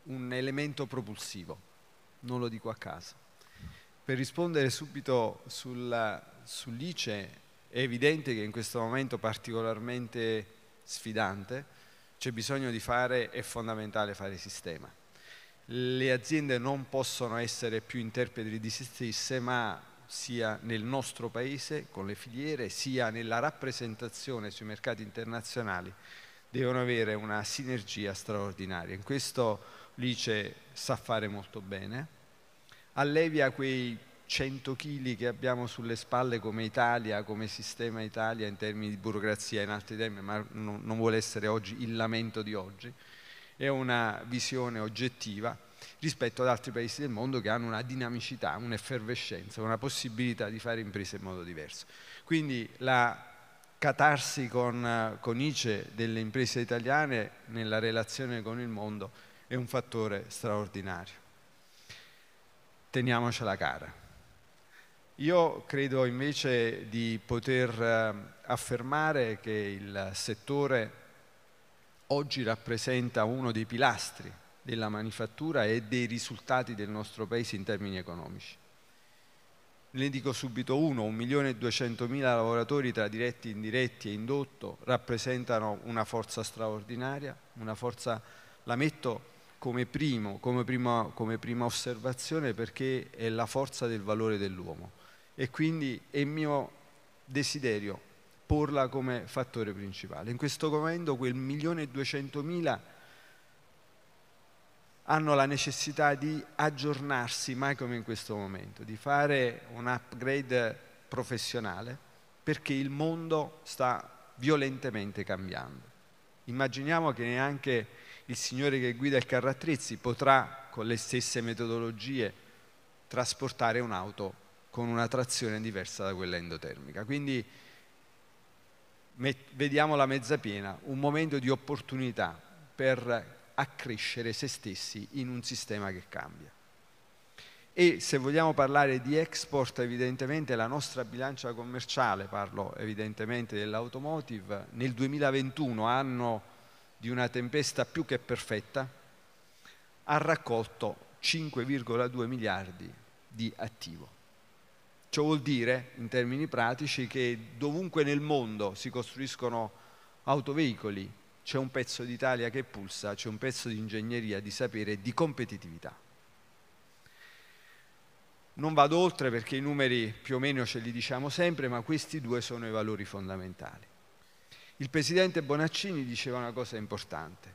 un elemento propulsivo, non lo dico a caso. Per rispondere subito sulla, sull'ICE è evidente che in questo momento particolarmente sfidante, c'è bisogno di fare, è fondamentale fare sistema. Le aziende non possono essere più interpreti di se stesse, ma sia nel nostro paese con le filiere, sia nella rappresentazione sui mercati internazionali, devono avere una sinergia straordinaria. In questo l'ICE sa fare molto bene, allevia quei 100 kg che abbiamo sulle spalle come Italia, come sistema Italia in termini di burocrazia, in altri termini, ma non, non vuole essere oggi il lamento di oggi, è una visione oggettiva rispetto ad altri paesi del mondo che hanno una dinamicità, un'effervescenza, una possibilità di fare imprese in modo diverso. Quindi la catarsi con, con ICE delle imprese italiane nella relazione con il mondo è un fattore straordinario. Teniamocela cara. Io credo invece di poter eh, affermare che il settore oggi rappresenta uno dei pilastri della manifattura e dei risultati del nostro Paese in termini economici. Ne dico subito uno, 1.200.000 lavoratori tra diretti, indiretti e indotto rappresentano una forza straordinaria, una forza, la metto come, primo, come, prima, come prima osservazione perché è la forza del valore dell'uomo e quindi è mio desiderio porla come fattore principale. In questo momento quel milione e duecentomila hanno la necessità di aggiornarsi mai come in questo momento, di fare un upgrade professionale perché il mondo sta violentemente cambiando. Immaginiamo che neanche il signore che guida il carro attrezzi potrà con le stesse metodologie trasportare un'auto con una trazione diversa da quella endotermica. Quindi met- vediamo la mezza piena, un momento di opportunità per accrescere se stessi in un sistema che cambia. E se vogliamo parlare di export, evidentemente la nostra bilancia commerciale, parlo evidentemente dell'automotive, nel 2021, anno di una tempesta più che perfetta, ha raccolto 5,2 miliardi di attivo. Ciò vuol dire, in termini pratici, che dovunque nel mondo si costruiscono autoveicoli, c'è un pezzo d'Italia che pulsa, c'è un pezzo di ingegneria, di sapere e di competitività. Non vado oltre perché i numeri più o meno ce li diciamo sempre, ma questi due sono i valori fondamentali. Il presidente Bonaccini diceva una cosa importante.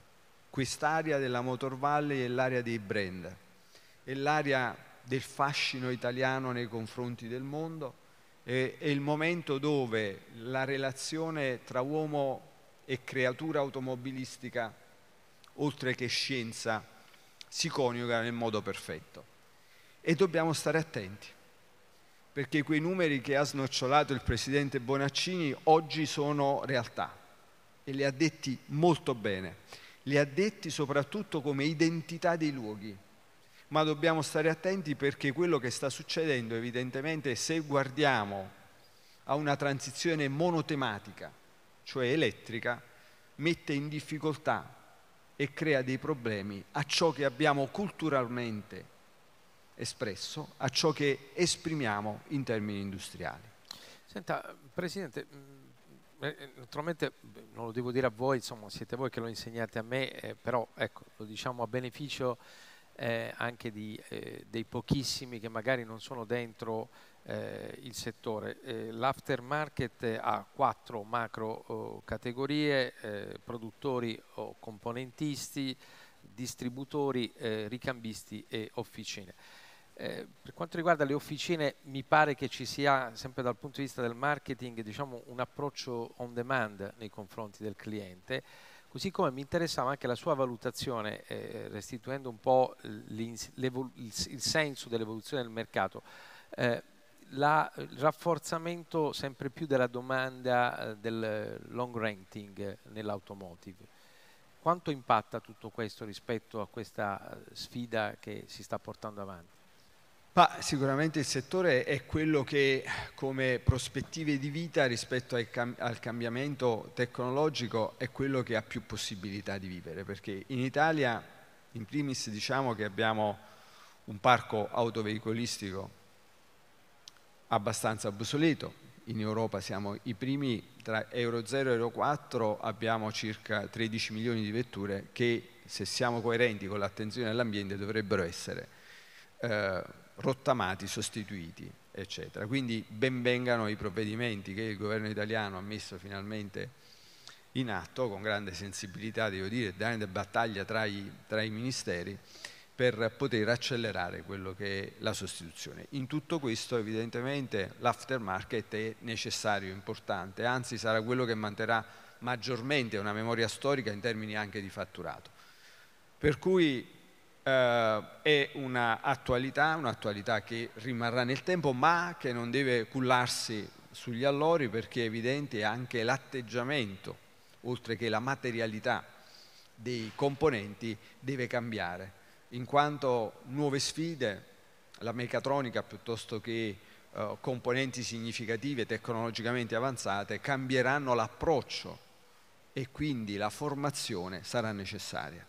Quest'area della Motor Valley è l'area dei brand, è l'area del fascino italiano nei confronti del mondo, eh, è il momento dove la relazione tra uomo e creatura automobilistica, oltre che scienza, si coniuga nel modo perfetto. E dobbiamo stare attenti, perché quei numeri che ha snocciolato il presidente Bonaccini oggi sono realtà e li ha detti molto bene, li ha detti soprattutto come identità dei luoghi ma dobbiamo stare attenti perché quello che sta succedendo evidentemente se guardiamo a una transizione monotematica, cioè elettrica, mette in difficoltà e crea dei problemi a ciò che abbiamo culturalmente espresso, a ciò che esprimiamo in termini industriali. Senta, Presidente, mm, eh, naturalmente mm, non lo devo dire a voi, insomma siete voi che lo insegnate a me, eh, però ecco, lo diciamo a beneficio eh, anche di, eh, dei pochissimi che magari non sono dentro eh, il settore. Eh, l'aftermarket ha quattro macro oh, categorie, eh, produttori o componentisti, distributori, eh, ricambisti e officine. per quanto riguarda le officine mi pare che ci sia sempre dal punto di vista del marketing diciamo, un approccio on demand nei confronti del cliente Così come mi interessava anche la sua valutazione, eh, restituendo un po' il senso dell'evoluzione del mercato, eh, la, il rafforzamento sempre più della domanda eh, del long renting nell'automotive. Quanto impatta tutto questo rispetto a questa eh, sfida che si sta portando avanti? Ma sicuramente il settore è quello che come prospettive di vita rispetto al, cam al, cambiamento tecnologico è quello che ha più possibilità di vivere, perché in Italia in primis diciamo che abbiamo un parco autoveicolistico abbastanza obsoleto, in Europa siamo i primi, tra Euro 0 e Euro 4 abbiamo circa 13 milioni di vetture che se siamo coerenti con l'attenzione all'ambiente dovrebbero essere... Eh, rottamati, sostituiti, eccetera. Quindi benvengano i provvedimenti che il governo italiano ha messo finalmente in atto, con grande sensibilità, devo dire, grande battaglia tra i, tra i ministeri, per poter accelerare quello che è la sostituzione. In tutto questo evidentemente l'aftermarket è necessario, importante, anzi sarà quello che manterrà maggiormente una memoria storica in termini anche di fatturato. Per cui Uh, è un'attualità, un'attualità che rimarrà nel tempo ma che non deve cullarsi sugli allori perché è evidente anche l'atteggiamento, oltre che la materialità dei componenti deve cambiare, in quanto nuove sfide, la mecatronica piuttosto che eh, componenti significative tecnologicamente avanzate cambieranno l'approccio e quindi la formazione sarà necessaria.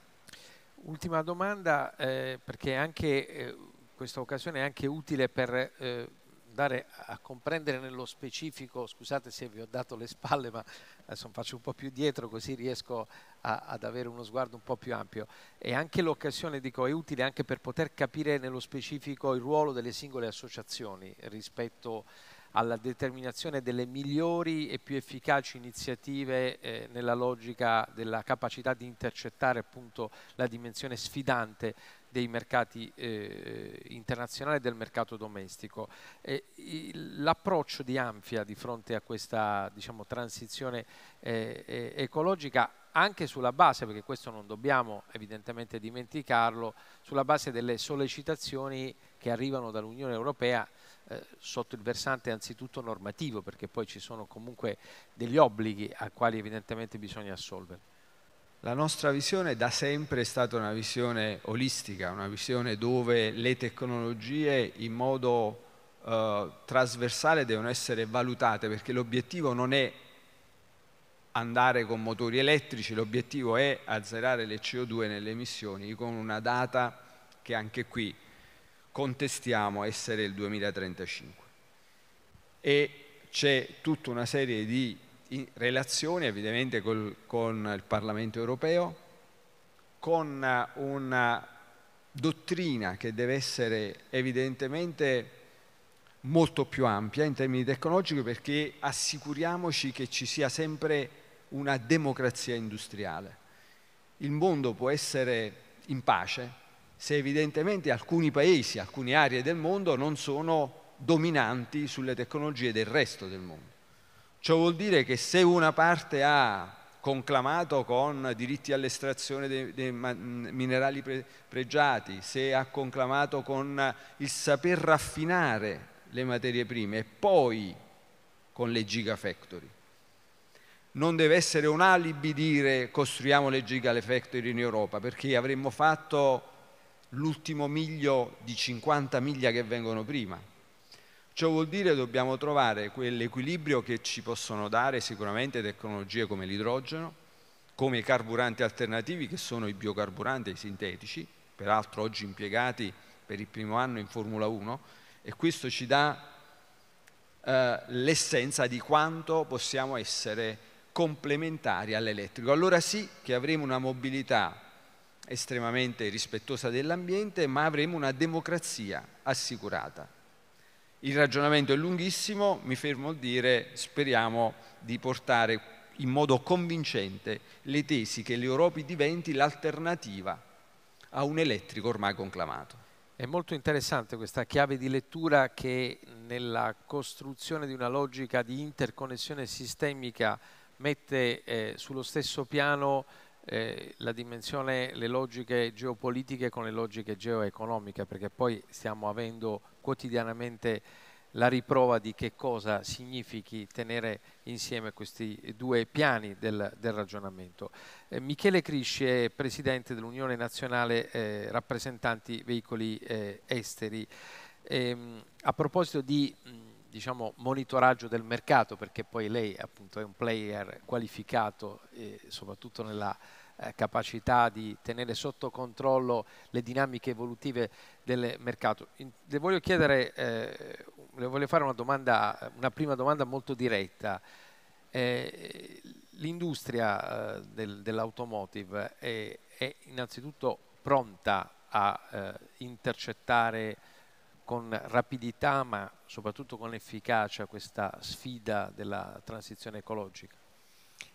Ultima domanda, eh, perché anche eh, questa occasione è anche utile per eh, andare a comprendere nello specifico, scusate se vi ho dato le spalle, ma adesso faccio un po' più dietro così riesco a, ad avere uno sguardo un po' più ampio. E anche l'occasione, dico, è utile anche per poter capire nello specifico il ruolo delle singole associazioni rispetto a alla determinazione delle migliori e più efficaci iniziative eh, nella logica della capacità di intercettare appunto la dimensione sfidante dei mercati eh, internazionali e del mercato domestico. l'approccio di Anfia di fronte a questa diciamo, transizione eh, ecologica anche sulla base, perché questo non dobbiamo evidentemente dimenticarlo, sulla base delle sollecitazioni che arrivano dall'Unione Europea eh, sotto il versante anzitutto normativo, perché poi ci sono comunque degli obblighi a quali evidentemente bisogna assolvere. La nostra visione da sempre è stata una visione olistica, una visione dove le tecnologie in modo eh, trasversale devono essere valutate, perché l'obiettivo non è andare con motori elettrici, l'obiettivo è azzerare le CO2 nelle emissioni con una data che anche qui contestiamo essere il 2035. E c'è tutta una serie di relazioni evidentemente col, con il Parlamento europeo, con eh, una dottrina che deve essere evidentemente molto più ampia in termini tecnologici perché assicuriamoci che ci sia sempre una democrazia industriale. Il mondo può essere in pace se evidentemente alcuni paesi, alcune aree del mondo non sono dominanti sulle tecnologie del resto del mondo. Ciò vuol dire che se una parte ha conclamato con diritti all'estrazione dei, minerali pre- pregiati, se ha conclamato con il saper raffinare le materie prime e poi con le gigafactory. Non deve essere un alibi dire costruiamo le gigafactory in Europa perché avremmo fatto l'ultimo miglio di 50 miglia che vengono prima. Ciò vuol dire che dobbiamo trovare quell'equilibrio che ci possono dare sicuramente tecnologie come l'idrogeno, come i carburanti alternativi che sono i biocarburanti, i sintetici, peraltro oggi impiegati per il primo anno in Formula 1 e questo ci dà eh, l'essenza di quanto possiamo essere complementari all'elettrico. Allora sì che avremo una mobilità estremamente rispettosa dell'ambiente, ma avremo una democrazia assicurata. Il ragionamento è lunghissimo, mi fermo a dire, speriamo di portare in modo convincente le tesi che l'Europa diventi l'alternativa a un elettrico ormai conclamato. È molto interessante questa chiave di lettura che nella costruzione di una logica di interconnessione sistemica mette eh, sullo stesso piano eh, la dimensione, le logiche geopolitiche con le logiche geoeconomiche, perché poi stiamo avendo quotidianamente la riprova di che cosa significhi tenere insieme questi due piani del, del ragionamento. Eh, Michele Crisci è presidente dell'Unione Nazionale eh, Rappresentanti Veicoli eh, Esteri. Ehm, a proposito di mh, diciamo, monitoraggio del mercato, perché poi lei appunto è un player qualificato, eh, soprattutto nella eh, capacità di tenere sotto controllo le dinamiche evolutive del mercato. In, le voglio chiedere, eh, le voglio fare una domanda, una prima domanda molto diretta. Eh, l'industria eh, del, dell'automotive è, è, innanzitutto pronta a eh, intercettare con rapidità ma soprattutto con efficacia questa sfida della transizione ecologica?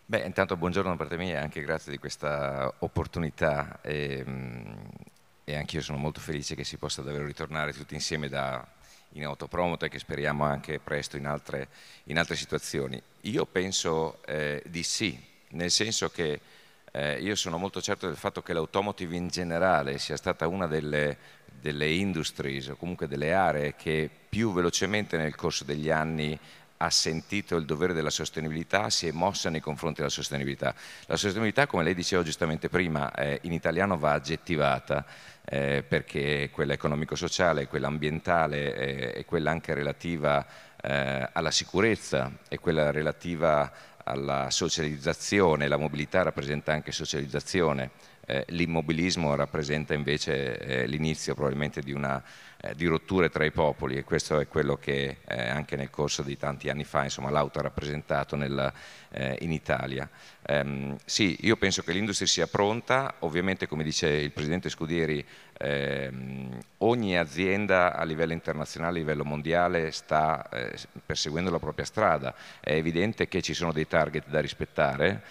Beh, intanto buongiorno da parte mia e anche grazie di questa opportunità e, mm, e anch'io sono molto felice che si possa davvero ritornare tutti insieme da, in autopromoto e che speriamo anche presto in altre, in altre situazioni. Io penso eh, di sì, nel senso che eh, io sono molto certo del fatto che l'automotive in generale sia stata una delle delle industries o comunque delle aree che più velocemente nel corso degli anni ha sentito il dovere della sostenibilità, si è mossa nei confronti della sostenibilità. La sostenibilità, come lei diceva giustamente prima, eh, in italiano va aggettivata eh, perché quella economico-sociale, quella ambientale eh, quella anche relativa eh, alla sicurezza e quella relativa alla socializzazione, la mobilità rappresenta anche socializzazione eh, l'immobilismo rappresenta invece eh, l'inizio probabilmente di una eh, di rotture tra i popoli e questo è quello che eh, anche nel corso di tanti anni fa insomma, l'auto ha rappresentato nel, eh, in Italia. Um, sì, io penso che l'industria sia pronta, ovviamente come dice il Presidente Scudieri ehm, ogni azienda a livello internazionale, a livello mondiale sta perseguendo la propria strada, è evidente che ci sono dei target da rispettare,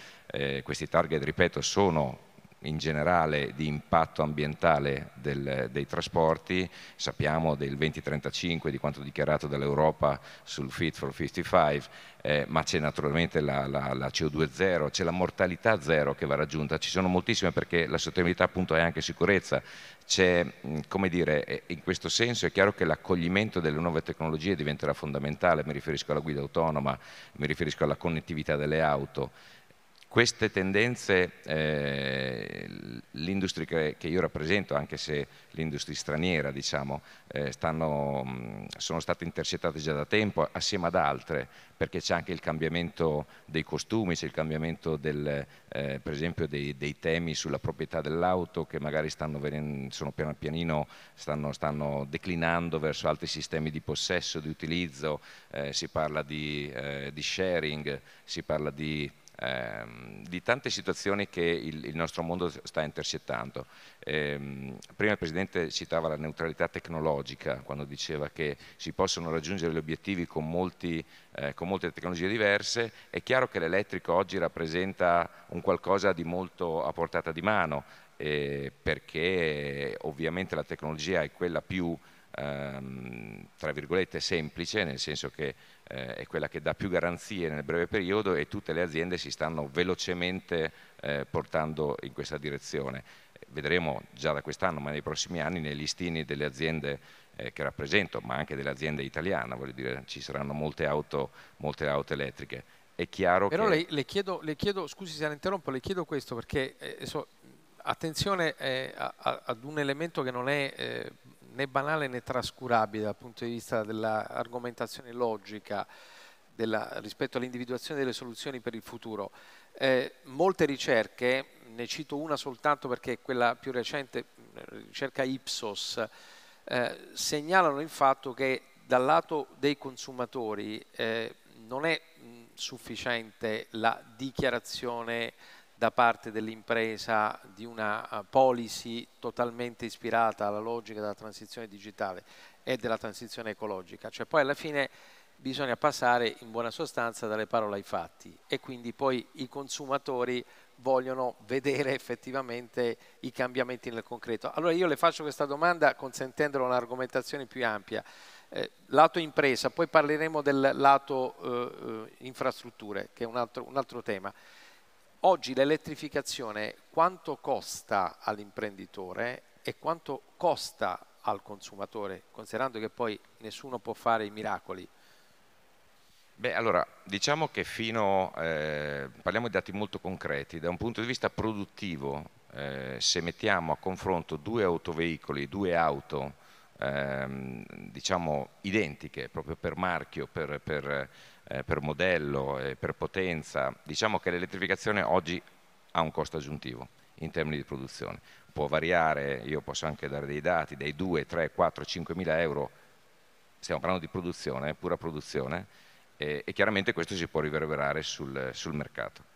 questi target ripeto sono in generale di impatto ambientale del, dei trasporti, sappiamo del 2035 di quanto dichiarato dall'Europa sul Fit for 55, eh, ma c'è naturalmente la, la, la, CO2 zero, c'è la mortalità zero che va raggiunta, ci sono moltissime perché la sostenibilità appunto è anche sicurezza, c'è come dire, in questo senso è chiaro che l'accoglimento delle nuove tecnologie diventerà fondamentale, mi riferisco alla guida autonoma, mi riferisco alla connettività delle auto, queste tendenze, eh, l'industria che, io rappresento, anche se l'industria straniera, diciamo, eh, stanno, sono state intercettate già da tempo, assieme ad altre, perché c'è anche il cambiamento dei costumi, c'è il cambiamento del, eh, per esempio dei, dei, temi sulla proprietà dell'auto che magari stanno, venendo, sono piano pianino stanno, stanno, declinando verso altri sistemi di possesso, di utilizzo, eh, si parla di, eh, di sharing, si parla di ehm, di tante situazioni che il, il nostro mondo sta intercettando. Ehm, prima il Presidente citava la neutralità tecnologica quando diceva che si possono raggiungere gli obiettivi con, molti, eh, con molte tecnologie diverse. È chiaro che l'elettrico oggi rappresenta un qualcosa di molto a portata di mano eh, perché ovviamente la tecnologia è quella più ehm, tra virgolette semplice, nel senso che eh, è quella che dà più garanzie nel breve periodo e tutte le aziende si stanno velocemente eh, portando in questa direzione. Vedremo già da quest'anno, ma nei prossimi anni, nei listini delle aziende eh, che rappresento, ma anche delle aziende italiane, voglio dire, ci saranno molte auto, molte auto elettriche. È chiaro Però che... le, le, chiedo, le chiedo, scusi se la interrompo, le chiedo questo perché eh, so, attenzione eh, a, a, ad un elemento che non è eh, né banale né trascurabile dal punto di vista dell'argomentazione logica della, rispetto all'individuazione delle soluzioni per il futuro. Eh, molte ricerche, ne cito una soltanto perché è quella più recente, ricerca Ipsos, eh, segnalano il fatto che dal lato dei consumatori eh, non è mh, sufficiente la dichiarazione da parte dell'impresa di una eh, policy totalmente ispirata alla logica della transizione digitale e della transizione ecologica. Cioè poi alla fine bisogna passare in buona sostanza dalle parole ai fatti e quindi poi i consumatori vogliono vedere effettivamente i cambiamenti nel concreto. Allora io le faccio questa domanda consentendole un'argomentazione più ampia. Eh, lato impresa, poi parleremo del lato eh, eh infrastrutture, che è un altro, un altro tema. Oggi l'elettrificazione quanto costa all'imprenditore e quanto costa al consumatore, considerando che poi nessuno può fare i miracoli? Beh, allora, diciamo che fino, eh, parliamo di dati molto concreti, da un punto di vista produttivo, eh, se mettiamo a confronto due autoveicoli, due auto, ehm, diciamo identiche proprio per marchio, per, per eh, per modello, eh, per potenza, diciamo che l'elettrificazione oggi ha un costo aggiuntivo in termini di produzione. Può variare, io posso anche dare dei dati, dai 2, 3, 4, 5 mila euro, stiamo parlando di produzione, eh, pura produzione, e, e chiaramente questo si può riverberare sul, sul mercato.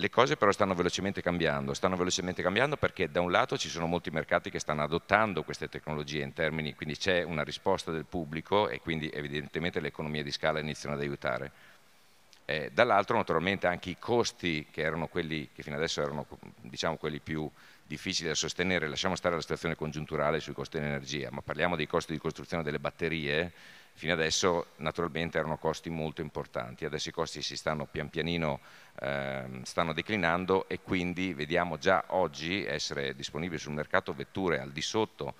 Le cose però stanno velocemente cambiando, stanno velocemente cambiando perché da un lato ci sono molti mercati che stanno adottando queste tecnologie in termini, quindi c'è una risposta del pubblico e quindi evidentemente le economie di scala iniziano ad aiutare. Eh, dall'altro naturalmente anche i costi che erano quelli che fino adesso erano diciamo, quelli più difficili da sostenere, lasciamo stare la situazione congiunturale sui costi dell'energia, ma parliamo dei costi di costruzione delle batterie, Fino adesso naturalmente erano costi molto importanti, adesso i costi si stanno pian pianino ehm, stanno declinando e quindi vediamo già oggi essere disponibili sul mercato vetture al di sotto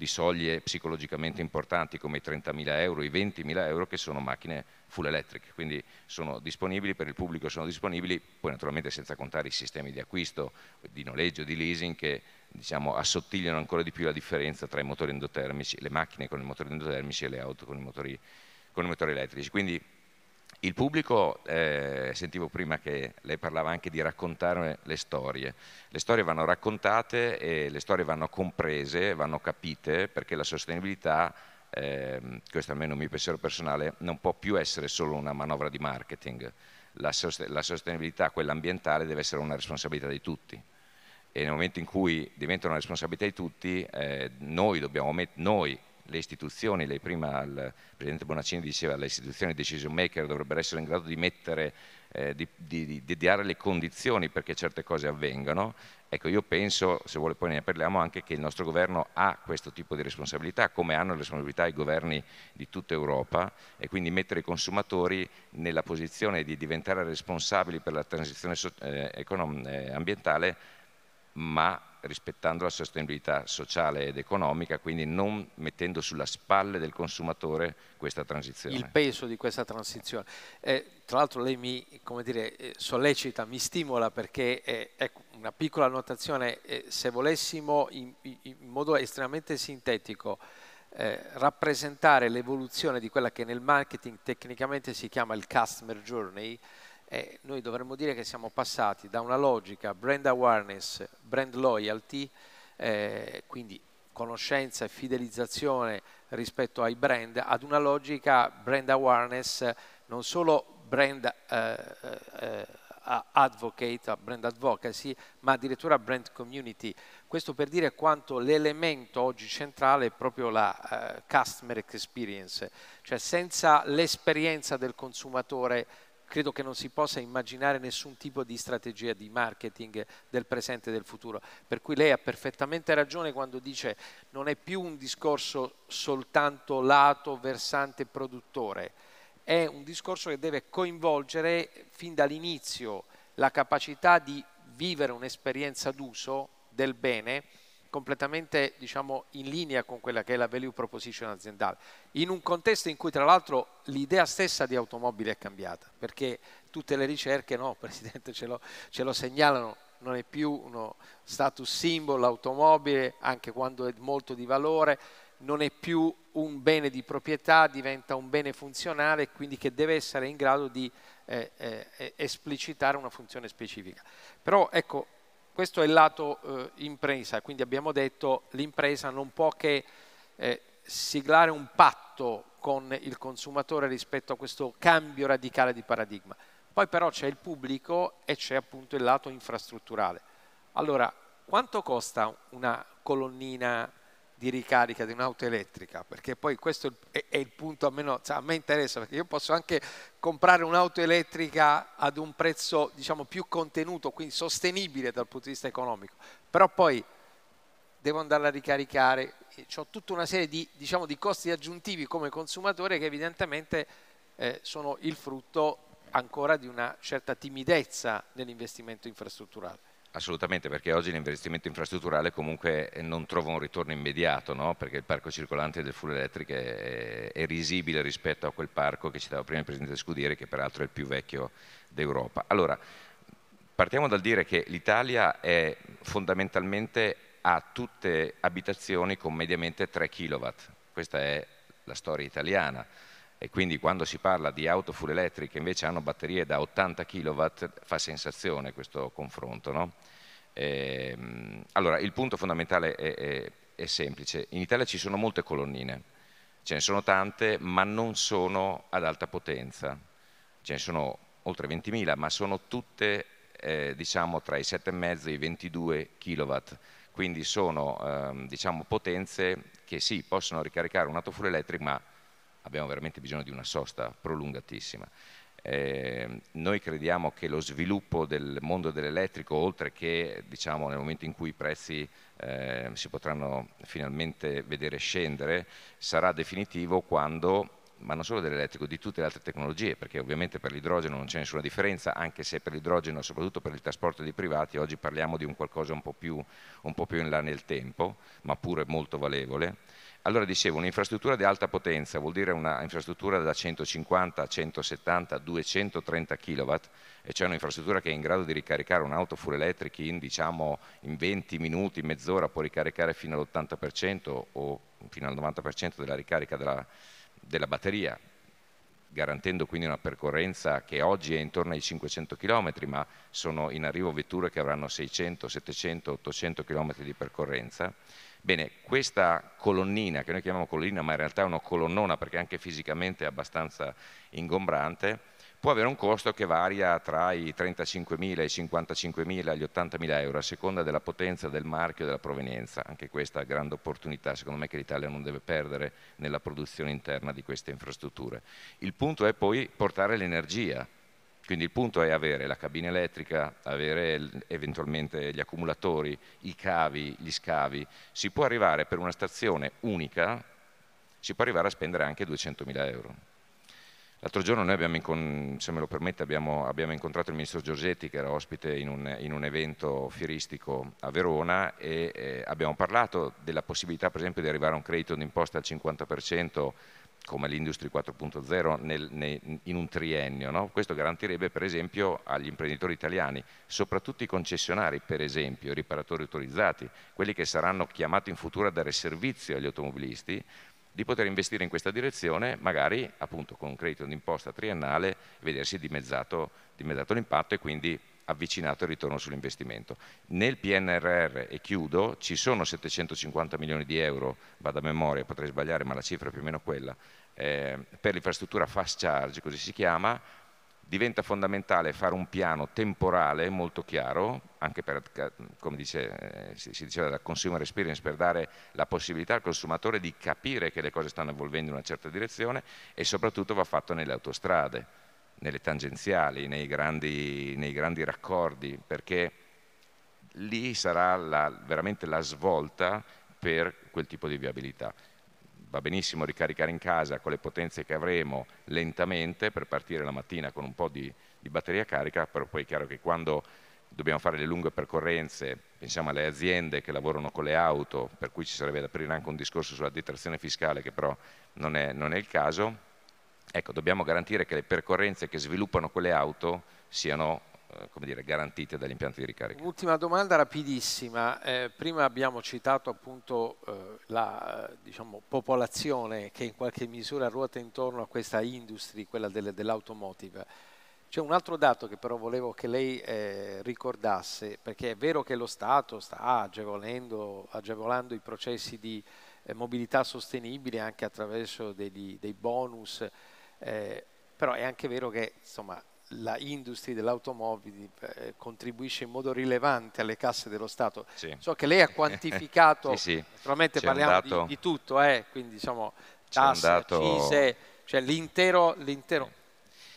di soglie psicologicamente importanti come i 30.000 euro, i 20.000 euro che sono macchine full electric, quindi sono disponibili per il pubblico, sono disponibili poi naturalmente senza contare i sistemi di acquisto, di noleggio, di leasing che diciamo, assottigliano ancora di più la differenza tra i motori endotermici, le macchine con i motori endotermici e le auto con i motori, con i motori elettrici. Quindi il pubblico, eh, sentivo prima che lei parlava anche di raccontare le storie, le storie vanno raccontate e le storie vanno comprese, vanno capite perché la sostenibilità, eh, questo almeno è il mio pensiero personale, non può più essere solo una manovra di marketing, la, sost la sostenibilità, quella ambientale, deve essere una responsabilità di tutti e nel momento in cui diventa una responsabilità di tutti, eh, noi, dobbiamo noi le istituzioni, lei prima il Presidente Bonaccini diceva che le istituzioni decision maker dovrebbero essere in grado di mettere, eh, di, di, di dediare le condizioni perché certe cose avvengano, ecco io penso, se vuole poi ne parliamo anche, che il nostro governo ha questo tipo di responsabilità, come hanno le responsabilità i governi di tutta Europa e quindi mettere i consumatori nella posizione di diventare responsabili per la transizione eh, eh, ambientale ma rispettando la sostenibilità sociale ed economica, quindi non mettendo sulla spalle del consumatore questa transizione. Il peso di questa transizione. Eh, tra l'altro lei mi dire, eh, sollecita, mi stimola perché eh, ecco, una piccola annotazione, eh, se volessimo in, in, modo estremamente sintetico eh, rappresentare l'evoluzione di quella che nel marketing tecnicamente si chiama il customer journey, e noi dovremmo dire che siamo passati da una logica brand awareness, brand loyalty, eh, quindi conoscenza e fidelizzazione rispetto ai brand, ad una logica brand awareness, non solo brand eh, eh, eh advocate, brand advocacy, ma addirittura brand community. Questo per dire quanto l'elemento oggi centrale è proprio la eh, customer experience, cioè senza l'esperienza del consumatore credo che non si possa immaginare nessun tipo di strategia di marketing del presente e del futuro. Per cui lei ha perfettamente ragione quando dice non è più un discorso soltanto lato, versante, produttore, è un discorso che deve coinvolgere fin dall'inizio la capacità di vivere un'esperienza d'uso del bene completamente diciamo, in linea con quella che è la value proposition aziendale, in un contesto in cui tra l'altro l'idea stessa di automobile è cambiata, perché tutte le ricerche, no Presidente, ce lo, ce lo segnalano, non è più uno status symbol l'automobile, anche quando è molto di valore, non è più un bene di proprietà, diventa un bene funzionale, quindi che deve essere in grado di eh, eh, eh esplicitare una funzione specifica. Però ecco, questo è il lato eh, impresa, quindi abbiamo detto che l'impresa non può che eh, siglare un patto con il consumatore rispetto a questo cambio radicale di paradigma. Poi però c'è il pubblico e c'è appunto il lato infrastrutturale. Allora, quanto costa una colonnina di ricarica di un'auto elettrica, perché poi questo è, il punto a me, cioè a me, interessa, perché io posso anche comprare un'auto elettrica ad un prezzo diciamo, più contenuto, quindi sostenibile dal punto di vista economico, però poi devo andarla a ricaricare, ho tutta una serie di, diciamo, di, costi aggiuntivi come consumatore che evidentemente eh, sono il frutto ancora di una certa timidezza nell'investimento infrastrutturale. Assolutamente, perché oggi l'investimento infrastrutturale comunque eh, non trova un ritorno immediato, no? perché il parco circolante del full electric è, è, risibile rispetto a quel parco che citava prima il Presidente Scudieri, che peraltro è il più vecchio d'Europa. Allora, partiamo dal dire che l'Italia è fondamentalmente ha tutte abitazioni con mediamente 3 kW, questa è la storia italiana e quindi quando si parla di auto full elettriche che invece hanno batterie da 80 kW fa sensazione questo confronto. No? E, ehm, allora, il punto fondamentale è, è, è, semplice. In Italia ci sono molte colonnine, ce ne sono tante, ma non sono ad alta potenza. Ce ne sono oltre 20.000, ma sono tutte eh, diciamo, tra i 7,5 e i 22 kW. Quindi sono eh, diciamo, potenze che sì, possono ricaricare un'auto full electric, ma abbiamo veramente bisogno di una sosta prolungatissima. Eh, noi crediamo che lo sviluppo del mondo dell'elettrico, oltre che diciamo, nel momento in cui i prezzi eh, si potranno finalmente vedere scendere, sarà definitivo quando ma non solo dell'elettrico, di tutte le altre tecnologie, perché ovviamente per l'idrogeno non c'è nessuna differenza, anche se per l'idrogeno, soprattutto per il trasporto dei privati, oggi parliamo di un qualcosa un po' più, un po più in là nel tempo, ma pure molto valevole. Allora dicevo, un'infrastruttura di alta potenza vuol dire un'infrastruttura da 150, 170, 230 kW, e cioè un'infrastruttura che è in grado di ricaricare un'auto full electric in, diciamo, in 20 minuti, mezz'ora, può ricaricare fino all'80% o fino al 90% della ricarica della, della batteria, garantendo quindi una percorrenza che oggi è intorno ai 500 km, ma sono in arrivo vetture che avranno 600, 700, 800 km di percorrenza Bene, questa colonnina, che noi chiamiamo colonnina ma in realtà è una colonnona perché anche fisicamente è abbastanza ingombrante, può avere un costo che varia tra i 35.000, i 55.000, gli 80.000 euro a seconda della potenza del marchio e della provenienza. Anche questa è una grande opportunità, secondo me, che l'Italia non deve perdere nella produzione interna di queste infrastrutture. Il punto è poi portare l'energia quindi il punto è avere la cabina elettrica, avere eventualmente gli accumulatori, i cavi, gli scavi. Si può arrivare per una stazione unica, si può arrivare a spendere anche 200.000 euro. L'altro giorno noi abbiamo, se me lo permette, abbiamo, abbiamo, incontrato il ministro Giorgetti che era ospite in un, in un evento fieristico a Verona e eh, abbiamo parlato della possibilità per esempio di arrivare a un credito d'imposta al 50% come l'Industria 4.0 nel, nei, in un triennio. No? Questo garantirebbe per esempio agli imprenditori italiani, soprattutto i concessionari per esempio, i riparatori autorizzati, quelli che saranno chiamati in futuro a dare servizio agli automobilisti, di poter investire in questa direzione, magari appunto con un credito d'imposta triennale, vedersi dimezzato, dimezzato l'impatto e quindi avvicinato il ritorno sull'investimento. Nel PNRR, e chiudo, ci sono 750 milioni di euro, vado a memoria, potrei sbagliare, ma la cifra è più o meno quella, eh, per l'infrastruttura fast charge, così si chiama, diventa fondamentale fare un piano temporale molto chiaro, anche per, come dice, eh, si diceva la consumer experience, per dare la possibilità al consumatore di capire che le cose stanno evolvendo in una certa direzione e soprattutto va fatto nelle autostrade nelle tangenziali, nei grandi, nei grandi raccordi, perché lì sarà la, veramente la svolta per quel tipo di viabilità. Va benissimo ricaricare in casa con le potenze che avremo lentamente per partire la mattina con un po' di, di batteria carica, però poi è chiaro che quando dobbiamo fare le lunghe percorrenze, pensiamo alle aziende che lavorano con le auto, per cui ci sarebbe da aprire anche un discorso sulla detrazione fiscale che però non è, non è il caso, Ecco, dobbiamo garantire che le percorrenze che sviluppano quelle auto siano eh, come dire, garantite dagli impianti di ricarica. Ultima domanda rapidissima, eh, prima abbiamo citato appunto eh, la eh, diciamo, popolazione che in qualche misura ruota intorno a questa industria, quella dell'automotive. C'è un altro dato che però volevo che lei eh, ricordasse, perché è vero che lo Stato sta agevolando, agevolando i processi di eh, mobilità sostenibile anche attraverso degli, dei bonus, eh, però è anche vero che insomma, la industria dell'automobile eh, contribuisce in modo rilevante alle casse dello Stato. Sì. So che lei ha quantificato, sì, sì. naturalmente parliamo dato, di, di, tutto, eh, quindi diciamo tasse, dato... accise, cioè l'intero, l'intero...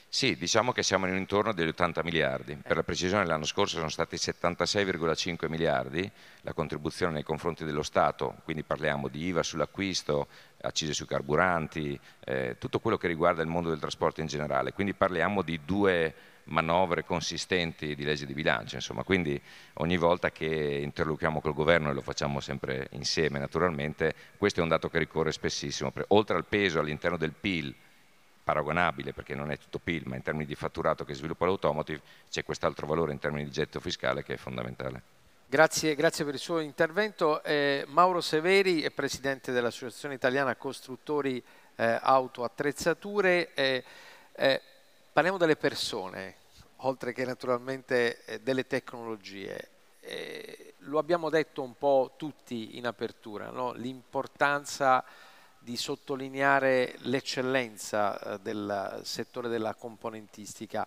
Sì, diciamo che siamo in intorno degli 80 miliardi. Per la precisione l'anno scorso sono stati 76,5 miliardi la contribuzione nei confronti dello Stato, quindi parliamo di IVA sull'acquisto, accise sui carburanti, eh, tutto quello che riguarda il mondo del trasporto in generale. Quindi parliamo di due manovre consistenti di legge di bilancio, insomma, quindi ogni volta che interlochiamo col governo e lo facciamo sempre insieme naturalmente, questo è un dato che ricorre spessissimo, oltre al peso all'interno del PIL paragonabile perché non è tutto PIL ma in termini di fatturato che sviluppa l'automotive c'è quest'altro valore in termini di getto fiscale che è fondamentale. Grazie, grazie, per il suo intervento. Eh, Mauro Severi è presidente dell'Associazione Italiana Costruttori eh, Auto Attrezzature. Eh, eh parliamo delle persone, oltre che naturalmente eh, delle tecnologie. Eh, lo abbiamo detto un po' tutti in apertura, no? l'importanza di sottolineare l'eccellenza del settore della componentistica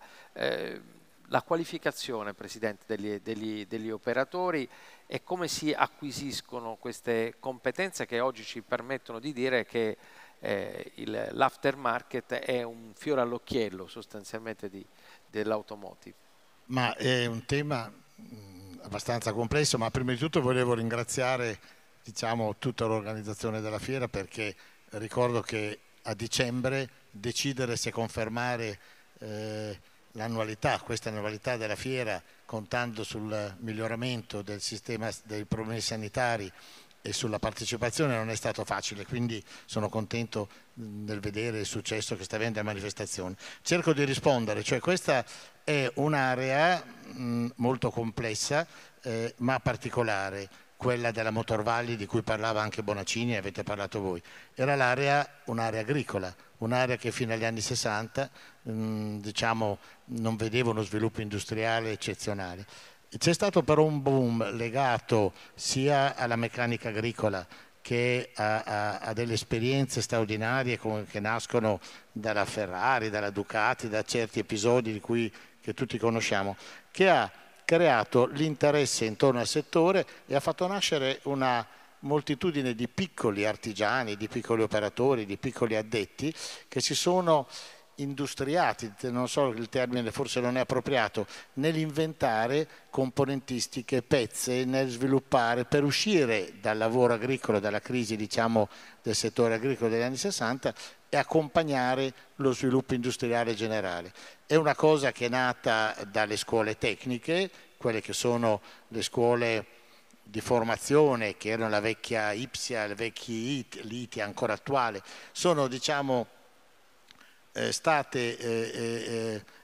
la qualificazione, Presidente, degli, degli, degli, operatori e come si acquisiscono queste competenze che oggi ci permettono di dire che eh, l'aftermarket è un fiore all'occhiello sostanzialmente dell'automotive. Ma è un tema mm, abbastanza complesso, ma prima di tutto volevo ringraziare diciamo, tutta l'organizzazione della fiera perché ricordo che a dicembre decidere se confermare eh, l'annualità, questa annualità della fiera, contando sul miglioramento del sistema dei problemi sanitari e sulla partecipazione non è stato facile, quindi sono contento nel vedere il successo che sta avendo la manifestazione. Cerco di rispondere, cioè questa è un'area molto complessa eh, ma particolare, quella della Motorvalli di cui parlava anche Bonaccini e avete parlato voi. Era l'area, un'area agricola, un'area che fino agli anni 60 mm, diciamo, non vedeva uno sviluppo industriale eccezionale. C'è stato però un boom legato sia alla meccanica agricola che a, a, a delle esperienze straordinarie con, che nascono dalla Ferrari, dalla Ducati, da certi episodi di cui che tutti conosciamo, che ha creato l'interesse intorno al settore e ha fatto nascere una moltitudine di piccoli artigiani, di piccoli operatori, di piccoli addetti che si sono industriati, non so il termine forse non è appropriato, nell'inventare componentistiche, pezze, nel sviluppare per uscire dal lavoro agricolo, dalla crisi diciamo, del settore agricolo degli anni 60 e accompagnare lo sviluppo industriale generale. È una cosa che è nata dalle scuole tecniche, quelle che sono le scuole di formazione che erano la vecchia Ipsia, le vecchie IT, l'ITI ancora attuale, sono diciamo, eh, state eh, eh,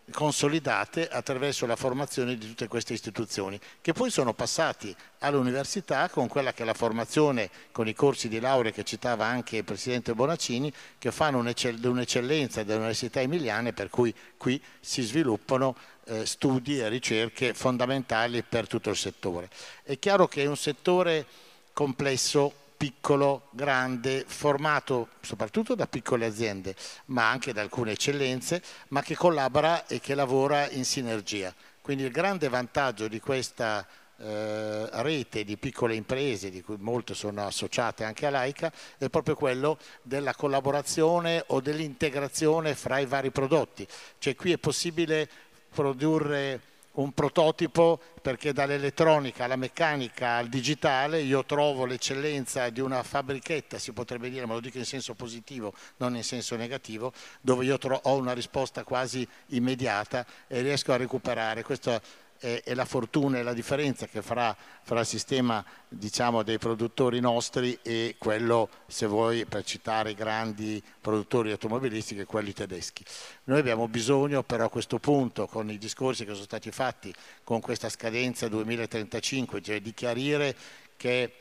eh, consolidate attraverso la formazione di tutte queste istituzioni, che poi sono passati all'università con quella che è la formazione, con i corsi di laurea che citava anche il Presidente Bonaccini, che fanno un'eccellenza delle università emiliane, per cui qui si sviluppano eh, studi e ricerche fondamentali per tutto il settore. È chiaro che è un settore complesso, piccolo, grande, formato soprattutto da piccole aziende, ma anche da alcune eccellenze, ma che collabora e che lavora in sinergia. Quindi il grande vantaggio di questa eh, rete di piccole imprese, di cui molte sono associate anche all'AICA, è proprio quello della collaborazione o dell'integrazione fra i vari prodotti. Cioè qui è possibile produrre un prototipo perché dall'elettronica alla meccanica al digitale io trovo l'eccellenza di una fabbrichetta, si potrebbe dire, ma lo dico in senso positivo, non in senso negativo, dove io ho una risposta quasi immediata e riesco a recuperare. Questo è, è la fortuna e la differenza che farà fra il sistema diciamo, dei produttori nostri e quello, se vuoi, per citare i grandi produttori automobilistici, quelli tedeschi. Noi abbiamo bisogno però a questo punto, con i discorsi che sono stati fatti, con questa scadenza 2035, cioè di chiarire che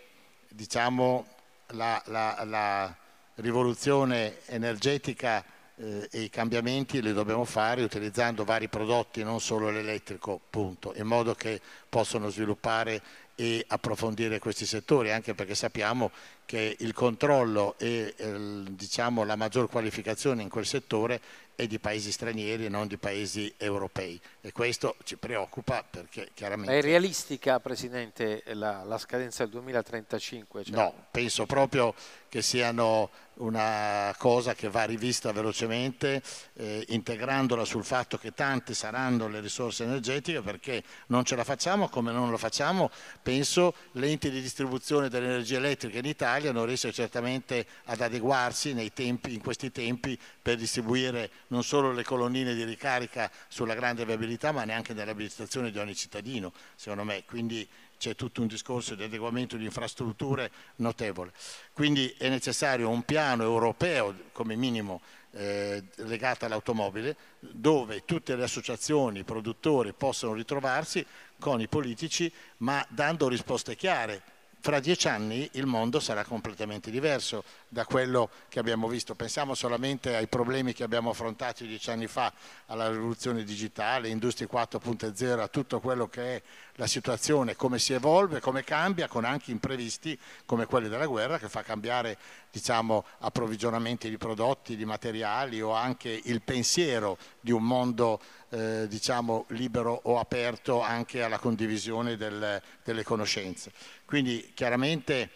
diciamo, la, la, la rivoluzione energetica eh, e i cambiamenti li dobbiamo fare utilizzando vari prodotti, non solo l'elettrico, punto, in modo che possano sviluppare e approfondire questi settori, anche perché sappiamo che il controllo e eh, diciamo, la maggior qualificazione in quel settore è di paesi stranieri e non di paesi europei e questo ci preoccupa perché chiaramente... È realistica, Presidente, la, la scadenza del 2035? Cioè... No, penso proprio che siano una cosa che va rivista velocemente, eh, integrandola sul fatto che tante saranno le risorse energetiche, perché non ce la facciamo come non lo facciamo. Penso l'ente di distribuzione dell'energia elettrica in Italia non riesce certamente ad adeguarsi tempi, in questi tempi per distribuire non solo le colonnine di ricarica sulla grande viabilità, ma neanche nell'abilitazione di ogni cittadino, secondo me. Quindi c'è tutto un discorso di adeguamento di infrastrutture notevole. Quindi è necessario un piano europeo come minimo eh, legata all'automobile, dove tutte le associazioni, i produttori possono ritrovarsi con i politici, ma dando risposte chiare fra dieci anni il mondo sarà completamente diverso da quello che abbiamo visto. Pensiamo solamente ai problemi che abbiamo affrontato dieci anni fa, alla rivoluzione digitale, Industria 4.0, a tutto quello che è la situazione, come si evolve, come cambia, con anche imprevisti come quelli della guerra che fa cambiare diciamo, approvvigionamenti di prodotti, di materiali o anche il pensiero di un mondo eh, diciamo, libero o aperto anche alla condivisione del, delle conoscenze. Quindi chiaramente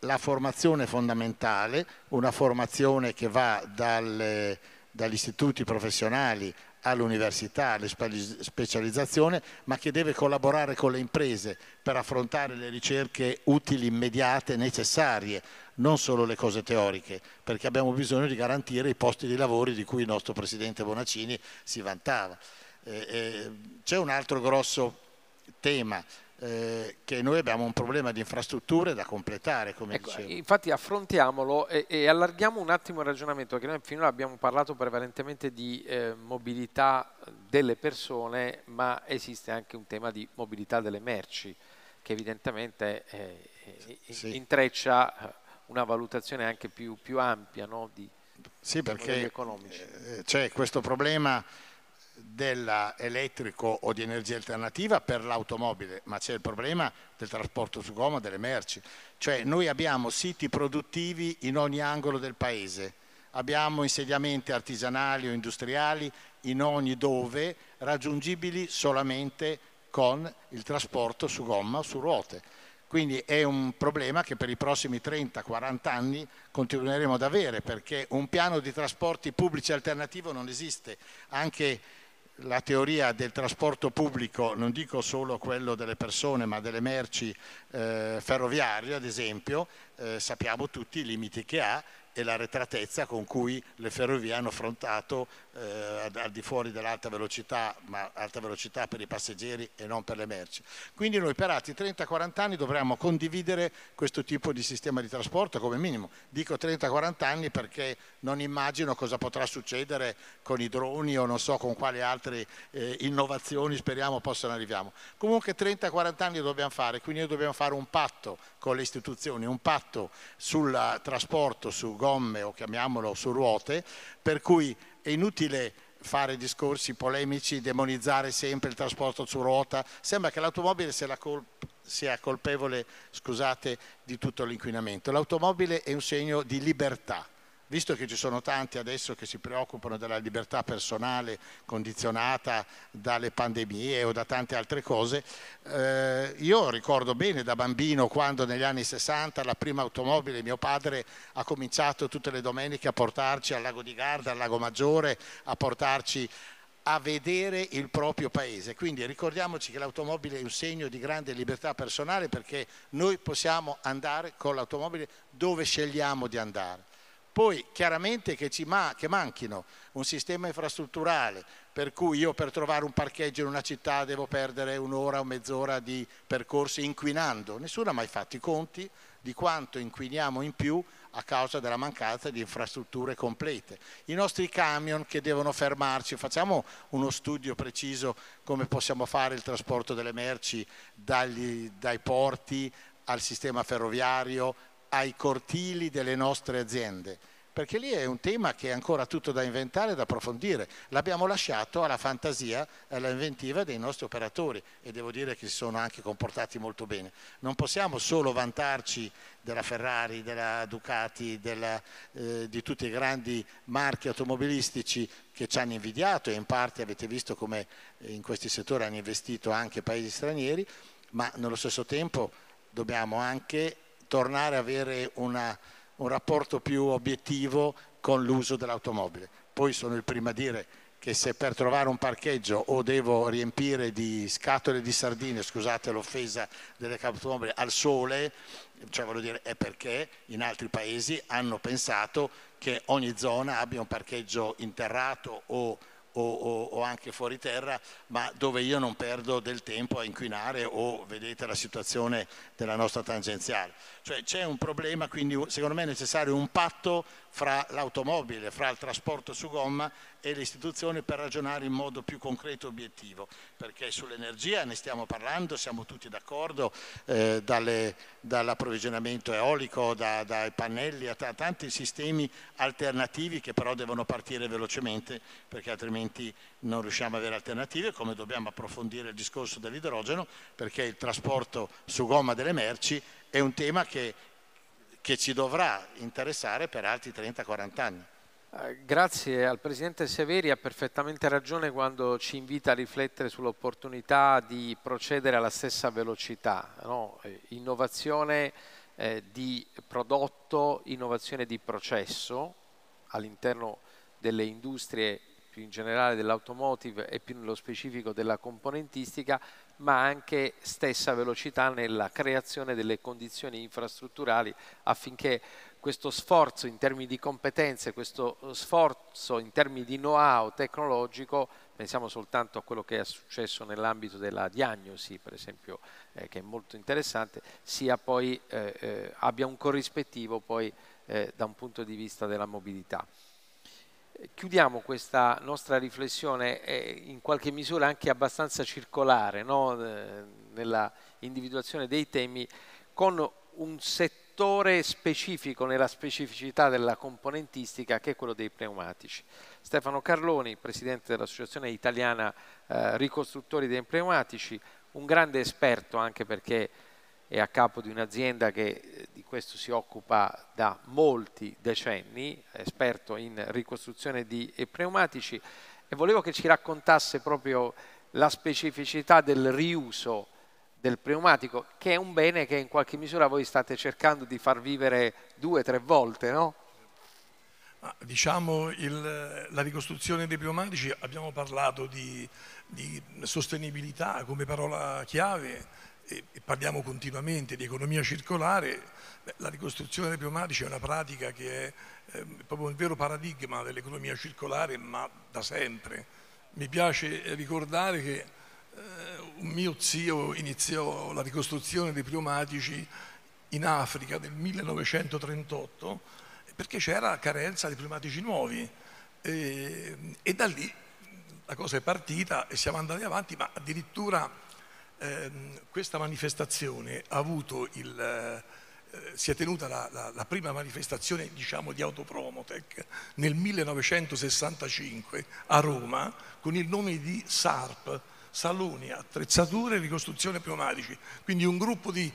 la formazione è fondamentale, una formazione che va dalle, dagli istituti professionali all'università, alle specializzazioni, ma che deve collaborare con le imprese per affrontare le ricerche utili, immediate, necessarie non solo le cose teoriche, perché abbiamo bisogno di garantire i posti di lavoro di cui il nostro Presidente Bonaccini si vantava. Eh, eh, c'è un altro grosso tema eh, che noi abbiamo un problema di infrastrutture da completare. Ecco, infatti affrontiamolo e, e, allarghiamo un attimo il ragionamento, perché noi finora abbiamo parlato prevalentemente di eh, mobilità delle persone, ma esiste anche un tema di mobilità delle merci, che evidentemente eh, eh sì. intreccia eh, una valutazione anche più, più ampia no? di sì, diciamo, perché economici. Eh, eh, c'è questo problema dell'elettrico o di energia alternativa per l'automobile, ma c'è il problema del trasporto su gomma delle merci. Cioè noi abbiamo siti produttivi in ogni angolo del paese, abbiamo insediamenti artigianali o industriali in ogni dove raggiungibili solamente con il trasporto su gomma o su ruote quindi è un problema che per i prossimi 30-40 anni continueremo ad avere perché un piano di trasporti pubblici alternativo non esiste. Anche la teoria del trasporto pubblico, non dico solo quello delle persone ma delle merci eh, ferroviarie ad esempio, eh, sappiamo tutti i limiti che ha e la retratezza con cui le ferrovie hanno affrontato eh, al di fuori dell'alta velocità, ma alta velocità per i passeggeri e non per le merci. Quindi noi per altri 30-40 anni dovremmo condividere questo tipo di sistema di trasporto come minimo. Dico 30-40 anni perché non immagino cosa potrà succedere con i droni o non so con quali altre eh, innovazioni speriamo possano arrivare. Comunque 30-40 anni dobbiamo fare, quindi noi dobbiamo fare un patto con le istituzioni, un patto sul trasporto, su governo, gomme o chiamiamolo su ruote, per cui è inutile fare discorsi polemici, demonizzare sempre il trasporto su ruota, sembra che l'automobile sia, la col- sia colpevole, scusate, di tutto l'inquinamento. L'automobile è un segno di libertà visto che ci sono tanti adesso che si preoccupano della libertà personale condizionata dalle pandemie o da tante altre cose, eh, io ricordo bene da bambino quando negli anni 60 la prima automobile, mio padre ha cominciato tutte le domeniche a portarci al lago di Garda, al lago Maggiore, a portarci a vedere il proprio paese. Quindi ricordiamoci che l'automobile è un segno di grande libertà personale perché noi possiamo andare con l'automobile dove scegliamo di andare. Poi chiaramente che, ci ma che manchino un sistema infrastrutturale per cui io per trovare un parcheggio in una città devo perdere un'ora o mezz'ora di percorsi inquinando. Nessuno ha mai fatto i conti di quanto inquiniamo in più a causa della mancanza di infrastrutture complete. I nostri camion che devono fermarci, facciamo uno studio preciso come possiamo fare il trasporto delle merci dagli, dai porti al sistema ferroviario, ai cortili delle nostre aziende, perché lì è un tema che è ancora tutto da inventare e da approfondire. L'abbiamo lasciato alla fantasia e alla inventiva dei nostri operatori e devo dire che si sono anche comportati molto bene. Non possiamo solo vantarci della Ferrari, della Ducati, della, eh, di tutti i grandi marchi automobilistici che ci hanno invidiato e in parte avete visto come eh, in questi settori hanno investito anche paesi stranieri, ma nello stesso tempo dobbiamo anche tornare a avere una, un rapporto più obiettivo con l'uso dell'automobile. Poi sono il primo a dire che se per trovare un parcheggio o devo riempire di scatole di sardine, scusate l'offesa delle automobili, al sole, cioè voglio dire è perché in altri paesi hanno pensato che ogni zona abbia un parcheggio interrato o o, o, o, anche fuori terra, ma dove io non perdo del tempo a inquinare o vedete la situazione della nostra tangenziale. Cioè c'è un problema, quindi secondo me è necessario un patto fra l'automobile, fra il trasporto su gomma e le istituzioni per ragionare in modo più concreto e obiettivo, perché sull'energia ne stiamo parlando, siamo tutti d'accordo, eh, dall'approvvigionamento eolico, da, dai pannelli, a t- tanti sistemi alternativi che però devono partire velocemente perché altrimenti non riusciamo ad avere alternative, come dobbiamo approfondire il discorso dell'idrogeno, perché il trasporto su gomma delle merci è un tema che che ci dovrà interessare per altri 30-40 anni. Eh, grazie al Presidente Severi, ha perfettamente ragione quando ci invita a riflettere sull'opportunità di procedere alla stessa velocità, no? Eh, innovazione eh, di prodotto, innovazione di processo all'interno delle industrie più in generale dell'automotive e più nello specifico della componentistica, ma anche stessa velocità nella creazione delle condizioni infrastrutturali affinché questo sforzo in termini di competenze, questo eh, sforzo in termini di know-how tecnologico, pensiamo soltanto a quello che è successo nell'ambito della diagnosi, per esempio, eh, che è molto interessante, poi, eh, eh, abbia un corrispettivo poi eh, da un punto di vista della mobilità chiudiamo questa nostra riflessione eh, in qualche misura anche abbastanza circolare no? Eh, nella individuazione dei temi con un settore specifico nella specificità della componentistica che è quello dei pneumatici. Stefano Carloni, presidente dell'Associazione Italiana eh, Ricostruttori dei Pneumatici, un grande esperto anche perché è a capo di un'azienda che eh, di questo si occupa da molti decenni, esperto in ricostruzione di pneumatici, e volevo che ci raccontasse proprio la specificità del riuso del pneumatico, che è un bene che in qualche misura voi state cercando di far vivere due o tre volte, no? Diciamo il, la ricostruzione dei pneumatici, abbiamo parlato di, di sostenibilità come parola chiave, e parliamo continuamente di economia circolare, la ricostruzione dei pneumatici è una pratica che è ehm, proprio il vero paradigma dell'economia circolare, ma da sempre. Mi piace eh, ricordare che eh, un mio zio iniziò la ricostruzione dei pneumatici in Africa nel 1938 perché c'era carenza di pneumatici nuovi e, ehm, e da lì la cosa è partita e siamo andati avanti, ma addirittura Ehm, questa manifestazione ha avuto il, eh, si è tenuta la, la, la prima manifestazione diciamo, di Autopromotec nel 1965 a Roma con il nome di SARP, Saloni, Attrezzature e Ricostruzione Pneumatici, quindi un gruppo di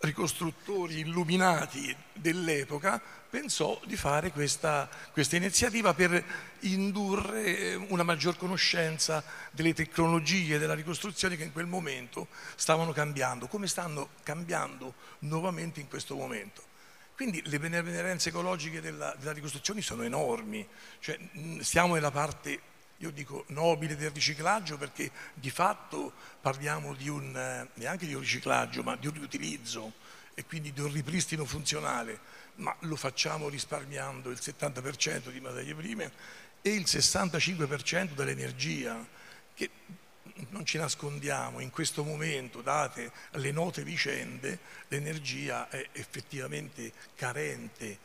ricostruttori illuminati dell'epoca, pensò di fare questa, questa, iniziativa per indurre eh, una maggior conoscenza delle tecnologie della ricostruzione che in quel momento stavano cambiando, come stanno cambiando nuovamente in questo momento. Quindi le benemerenze ecologiche della, della ricostruzione sono enormi, cioè, stiamo nella parte io dico nobile del riciclaggio perché di fatto parliamo di un, eh, neanche di un riciclaggio, ma di un riutilizzo e quindi di un ripristino funzionale, ma lo facciamo risparmiando il 70% di materie prime e il 65% dell'energia che non ci nascondiamo, in questo momento, date le note vicende, l'energia è effettivamente carente,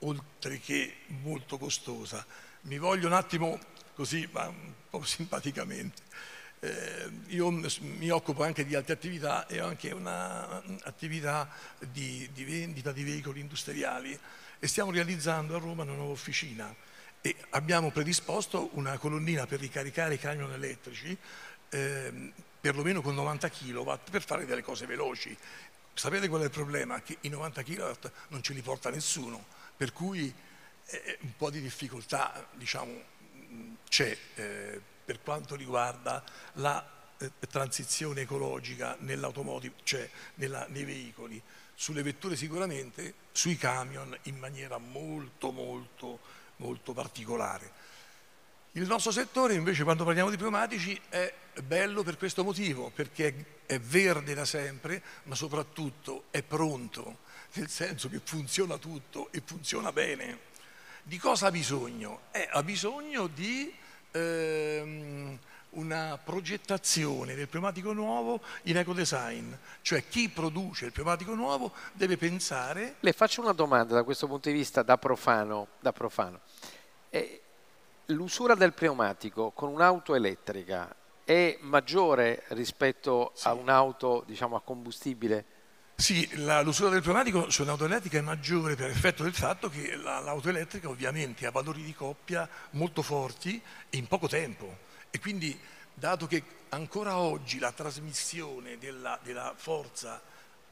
oltre che molto costosa. Mi voglio un attimo così, ma un po' simpaticamente. Eh, io mi occupo anche di altre attività e ho anche un'attività di, di, vendita di veicoli industriali e stiamo realizzando a Roma una nuova officina e abbiamo predisposto una colonnina per ricaricare i camion elettrici eh, perlomeno con 90 kW per fare delle cose veloci. Sapete qual è il problema? Che i 90 kW non ce li porta nessuno, per cui è eh, eh, un po' di difficoltà diciamo, c'è eh, per quanto riguarda la eh, transizione ecologica nell'automotive, cioè nella, nei veicoli, sulle vetture sicuramente, sui camion in maniera molto molto molto particolare. Il nostro settore invece quando parliamo di pneumatici è bello per questo motivo, perché è verde da sempre, ma soprattutto è pronto, nel senso che funziona tutto e funziona bene. Di cosa ha bisogno? Eh, ha bisogno di ehm, una progettazione del pneumatico nuovo in ecodesign, cioè chi produce il pneumatico nuovo deve pensare... Le faccio una domanda da questo punto di vista da profano. Da profano. Eh, l'usura del pneumatico con un'auto elettrica è maggiore rispetto sì. a un'auto diciamo, a combustibile? Sì, la, l'usura del pneumatico sull'auto elettrica è maggiore per effetto del fatto che la, l'auto elettrica ovviamente ha valori di coppia molto forti in poco tempo e quindi dato che ancora oggi la trasmissione della, della forza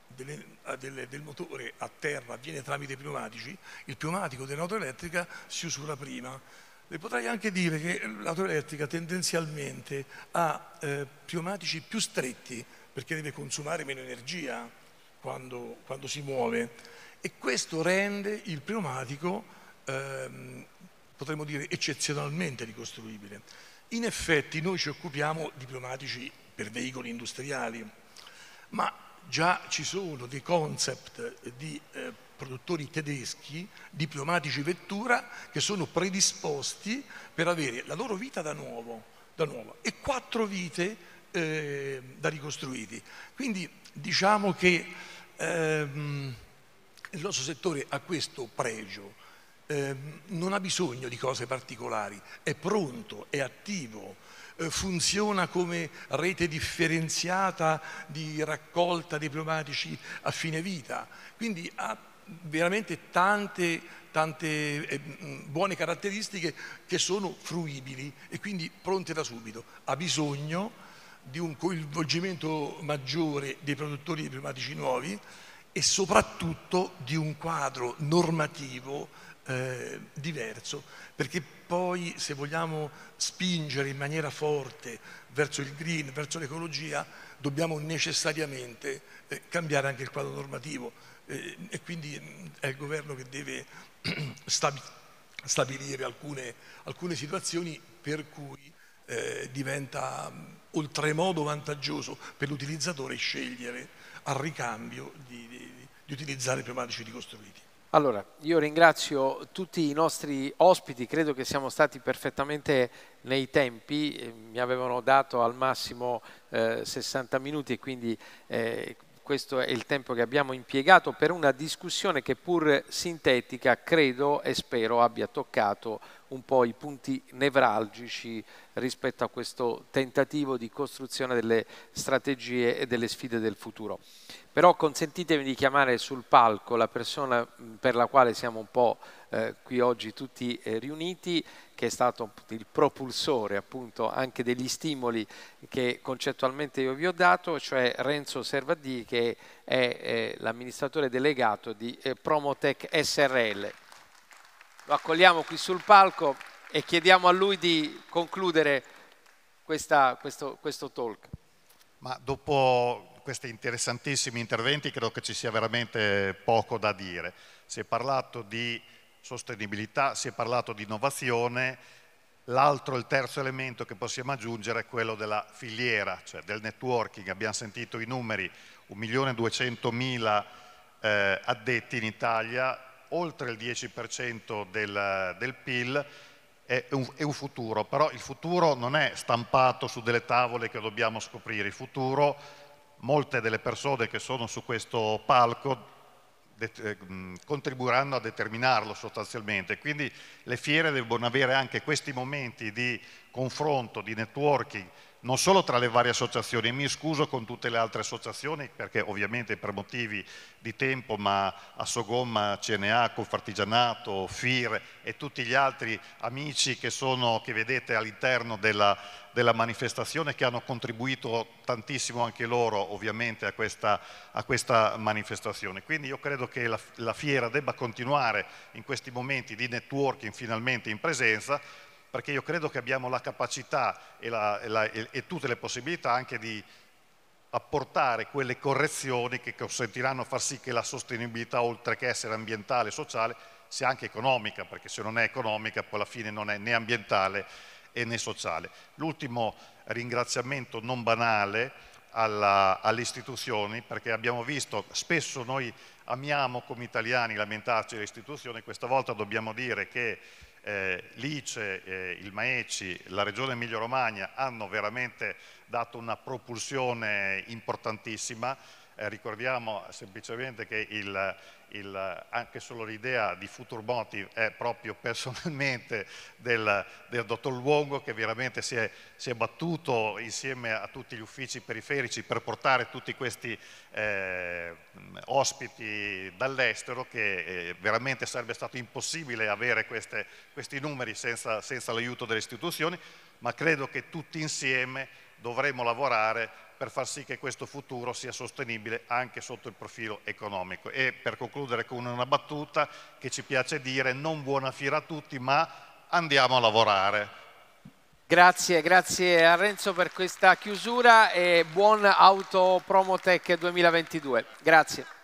delle, delle, del motore a terra avviene tramite pneumatici, il pneumatico dell'auto elettrica si usura prima. Le potrei anche dire che l'auto elettrica tendenzialmente ha eh, pneumatici più stretti perché deve consumare meno energia quando, quando si muove e questo rende il pneumatico, ehm, potremmo dire, eccezionalmente ricostruibile. In effetti noi ci occupiamo di pneumatici per veicoli industriali, ma già ci sono dei concept di eh, produttori tedeschi di pneumatici vettura che sono predisposti per avere la loro vita da nuovo, da nuovo e quattro vite eh, da ricostruiti. Quindi diciamo che ehm, il nostro settore ha questo pregio, ehm, non ha bisogno di cose particolari, è pronto, è attivo, eh, funziona come rete differenziata di raccolta dei pneumatici a fine vita, quindi ha veramente tante, tante eh, buone caratteristiche che sono fruibili e quindi pronte da subito. Ha bisogno di un coinvolgimento maggiore dei produttori di pneumatici nuovi e soprattutto di un quadro normativo eh, diverso, perché poi se vogliamo spingere in maniera forte verso il green, verso l'ecologia, dobbiamo necessariamente eh, cambiare anche il quadro normativo eh, e quindi mm, è il governo che deve stabi stabilire alcune, alcune, situazioni per cui eh, diventa mm, oltremodo vantaggioso per l'utilizzatore scegliere al ricambio di, di, di utilizzare pneumatici ricostruiti. Allora, io ringrazio tutti i nostri ospiti, credo che siamo stati perfettamente nei tempi, eh, mi avevano dato al massimo eh, 60 minuti e quindi eh, questo è il tempo che abbiamo impiegato per una discussione che pur sintetica credo e spero abbia toccato un po' i punti nevralgici rispetto a questo tentativo di costruzione delle strategie e delle sfide del futuro. Però consentitemi di chiamare sul palco la persona mm, per la quale siamo un po' eh, qui oggi tutti eh, riuniti che è stato il propulsore appunto anche degli stimoli che concettualmente io vi ho dato, cioè Renzo Servadì che è eh, l'amministratore delegato di eh, Promotech SRL. Lo accogliamo qui sul palco e chiediamo a lui di concludere questa, questo, questo talk. Ma dopo questi interessantissimi interventi credo che ci sia veramente poco da dire. Si è parlato di sostenibilità, si è parlato di innovazione, l'altro, il terzo elemento che possiamo aggiungere è quello della filiera, cioè del networking, abbiamo sentito i numeri, 1.200.000 eh, addetti in Italia, oltre il 10% del, del PIL, è un, è un, futuro, però il futuro non è stampato su delle tavole che dobbiamo scoprire, il futuro, molte delle persone che sono su questo palco eh, contribuiranno a determinarlo sostanzialmente. Quindi le fiere devono avere anche questi momenti di confronto, di networking, non solo tra le varie associazioni, mi scuso con tutte le altre associazioni perché ovviamente per motivi di tempo, ma a Sogomma, CNA, Confartigianato, FIR e tutti gli altri amici che, sono, che vedete all'interno della, della manifestazione che hanno contribuito tantissimo anche loro ovviamente a questa, a questa manifestazione. Quindi io credo che la, la fiera debba continuare in questi momenti di networking finalmente in presenza perché io credo che abbiamo la capacità e, la, e, la, e, tutte le possibilità anche di apportare quelle correzioni che consentiranno far sì che la sostenibilità, oltre che essere ambientale e sociale, sia anche economica, perché se non è economica poi alla fine non è né ambientale e né sociale. L'ultimo ringraziamento non banale alla, alle istituzioni, perché abbiamo visto, spesso noi amiamo come italiani lamentarci delle istituzioni, questa volta dobbiamo dire che eh, l'ICE, eh, il Maeci, la Regione Emilia-Romagna hanno veramente dato una propulsione importantissima. Eh, ricordiamo semplicemente che il il, anche solo l'idea di Future Motive è proprio personalmente del, del dottor Luongo che veramente si è, si è, battuto insieme a tutti gli uffici periferici per portare tutti questi eh, ospiti dall'estero che eh, veramente sarebbe stato impossibile avere queste, questi numeri senza, senza l'aiuto delle istituzioni, ma credo che tutti insieme dovremmo lavorare per far sì che questo futuro sia sostenibile anche sotto il profilo economico. E per concludere con una battuta che ci piace dire, non buona fiera a tutti, ma andiamo a lavorare. Grazie, grazie a Renzo per questa chiusura e buon Autopromotech 2022. Grazie.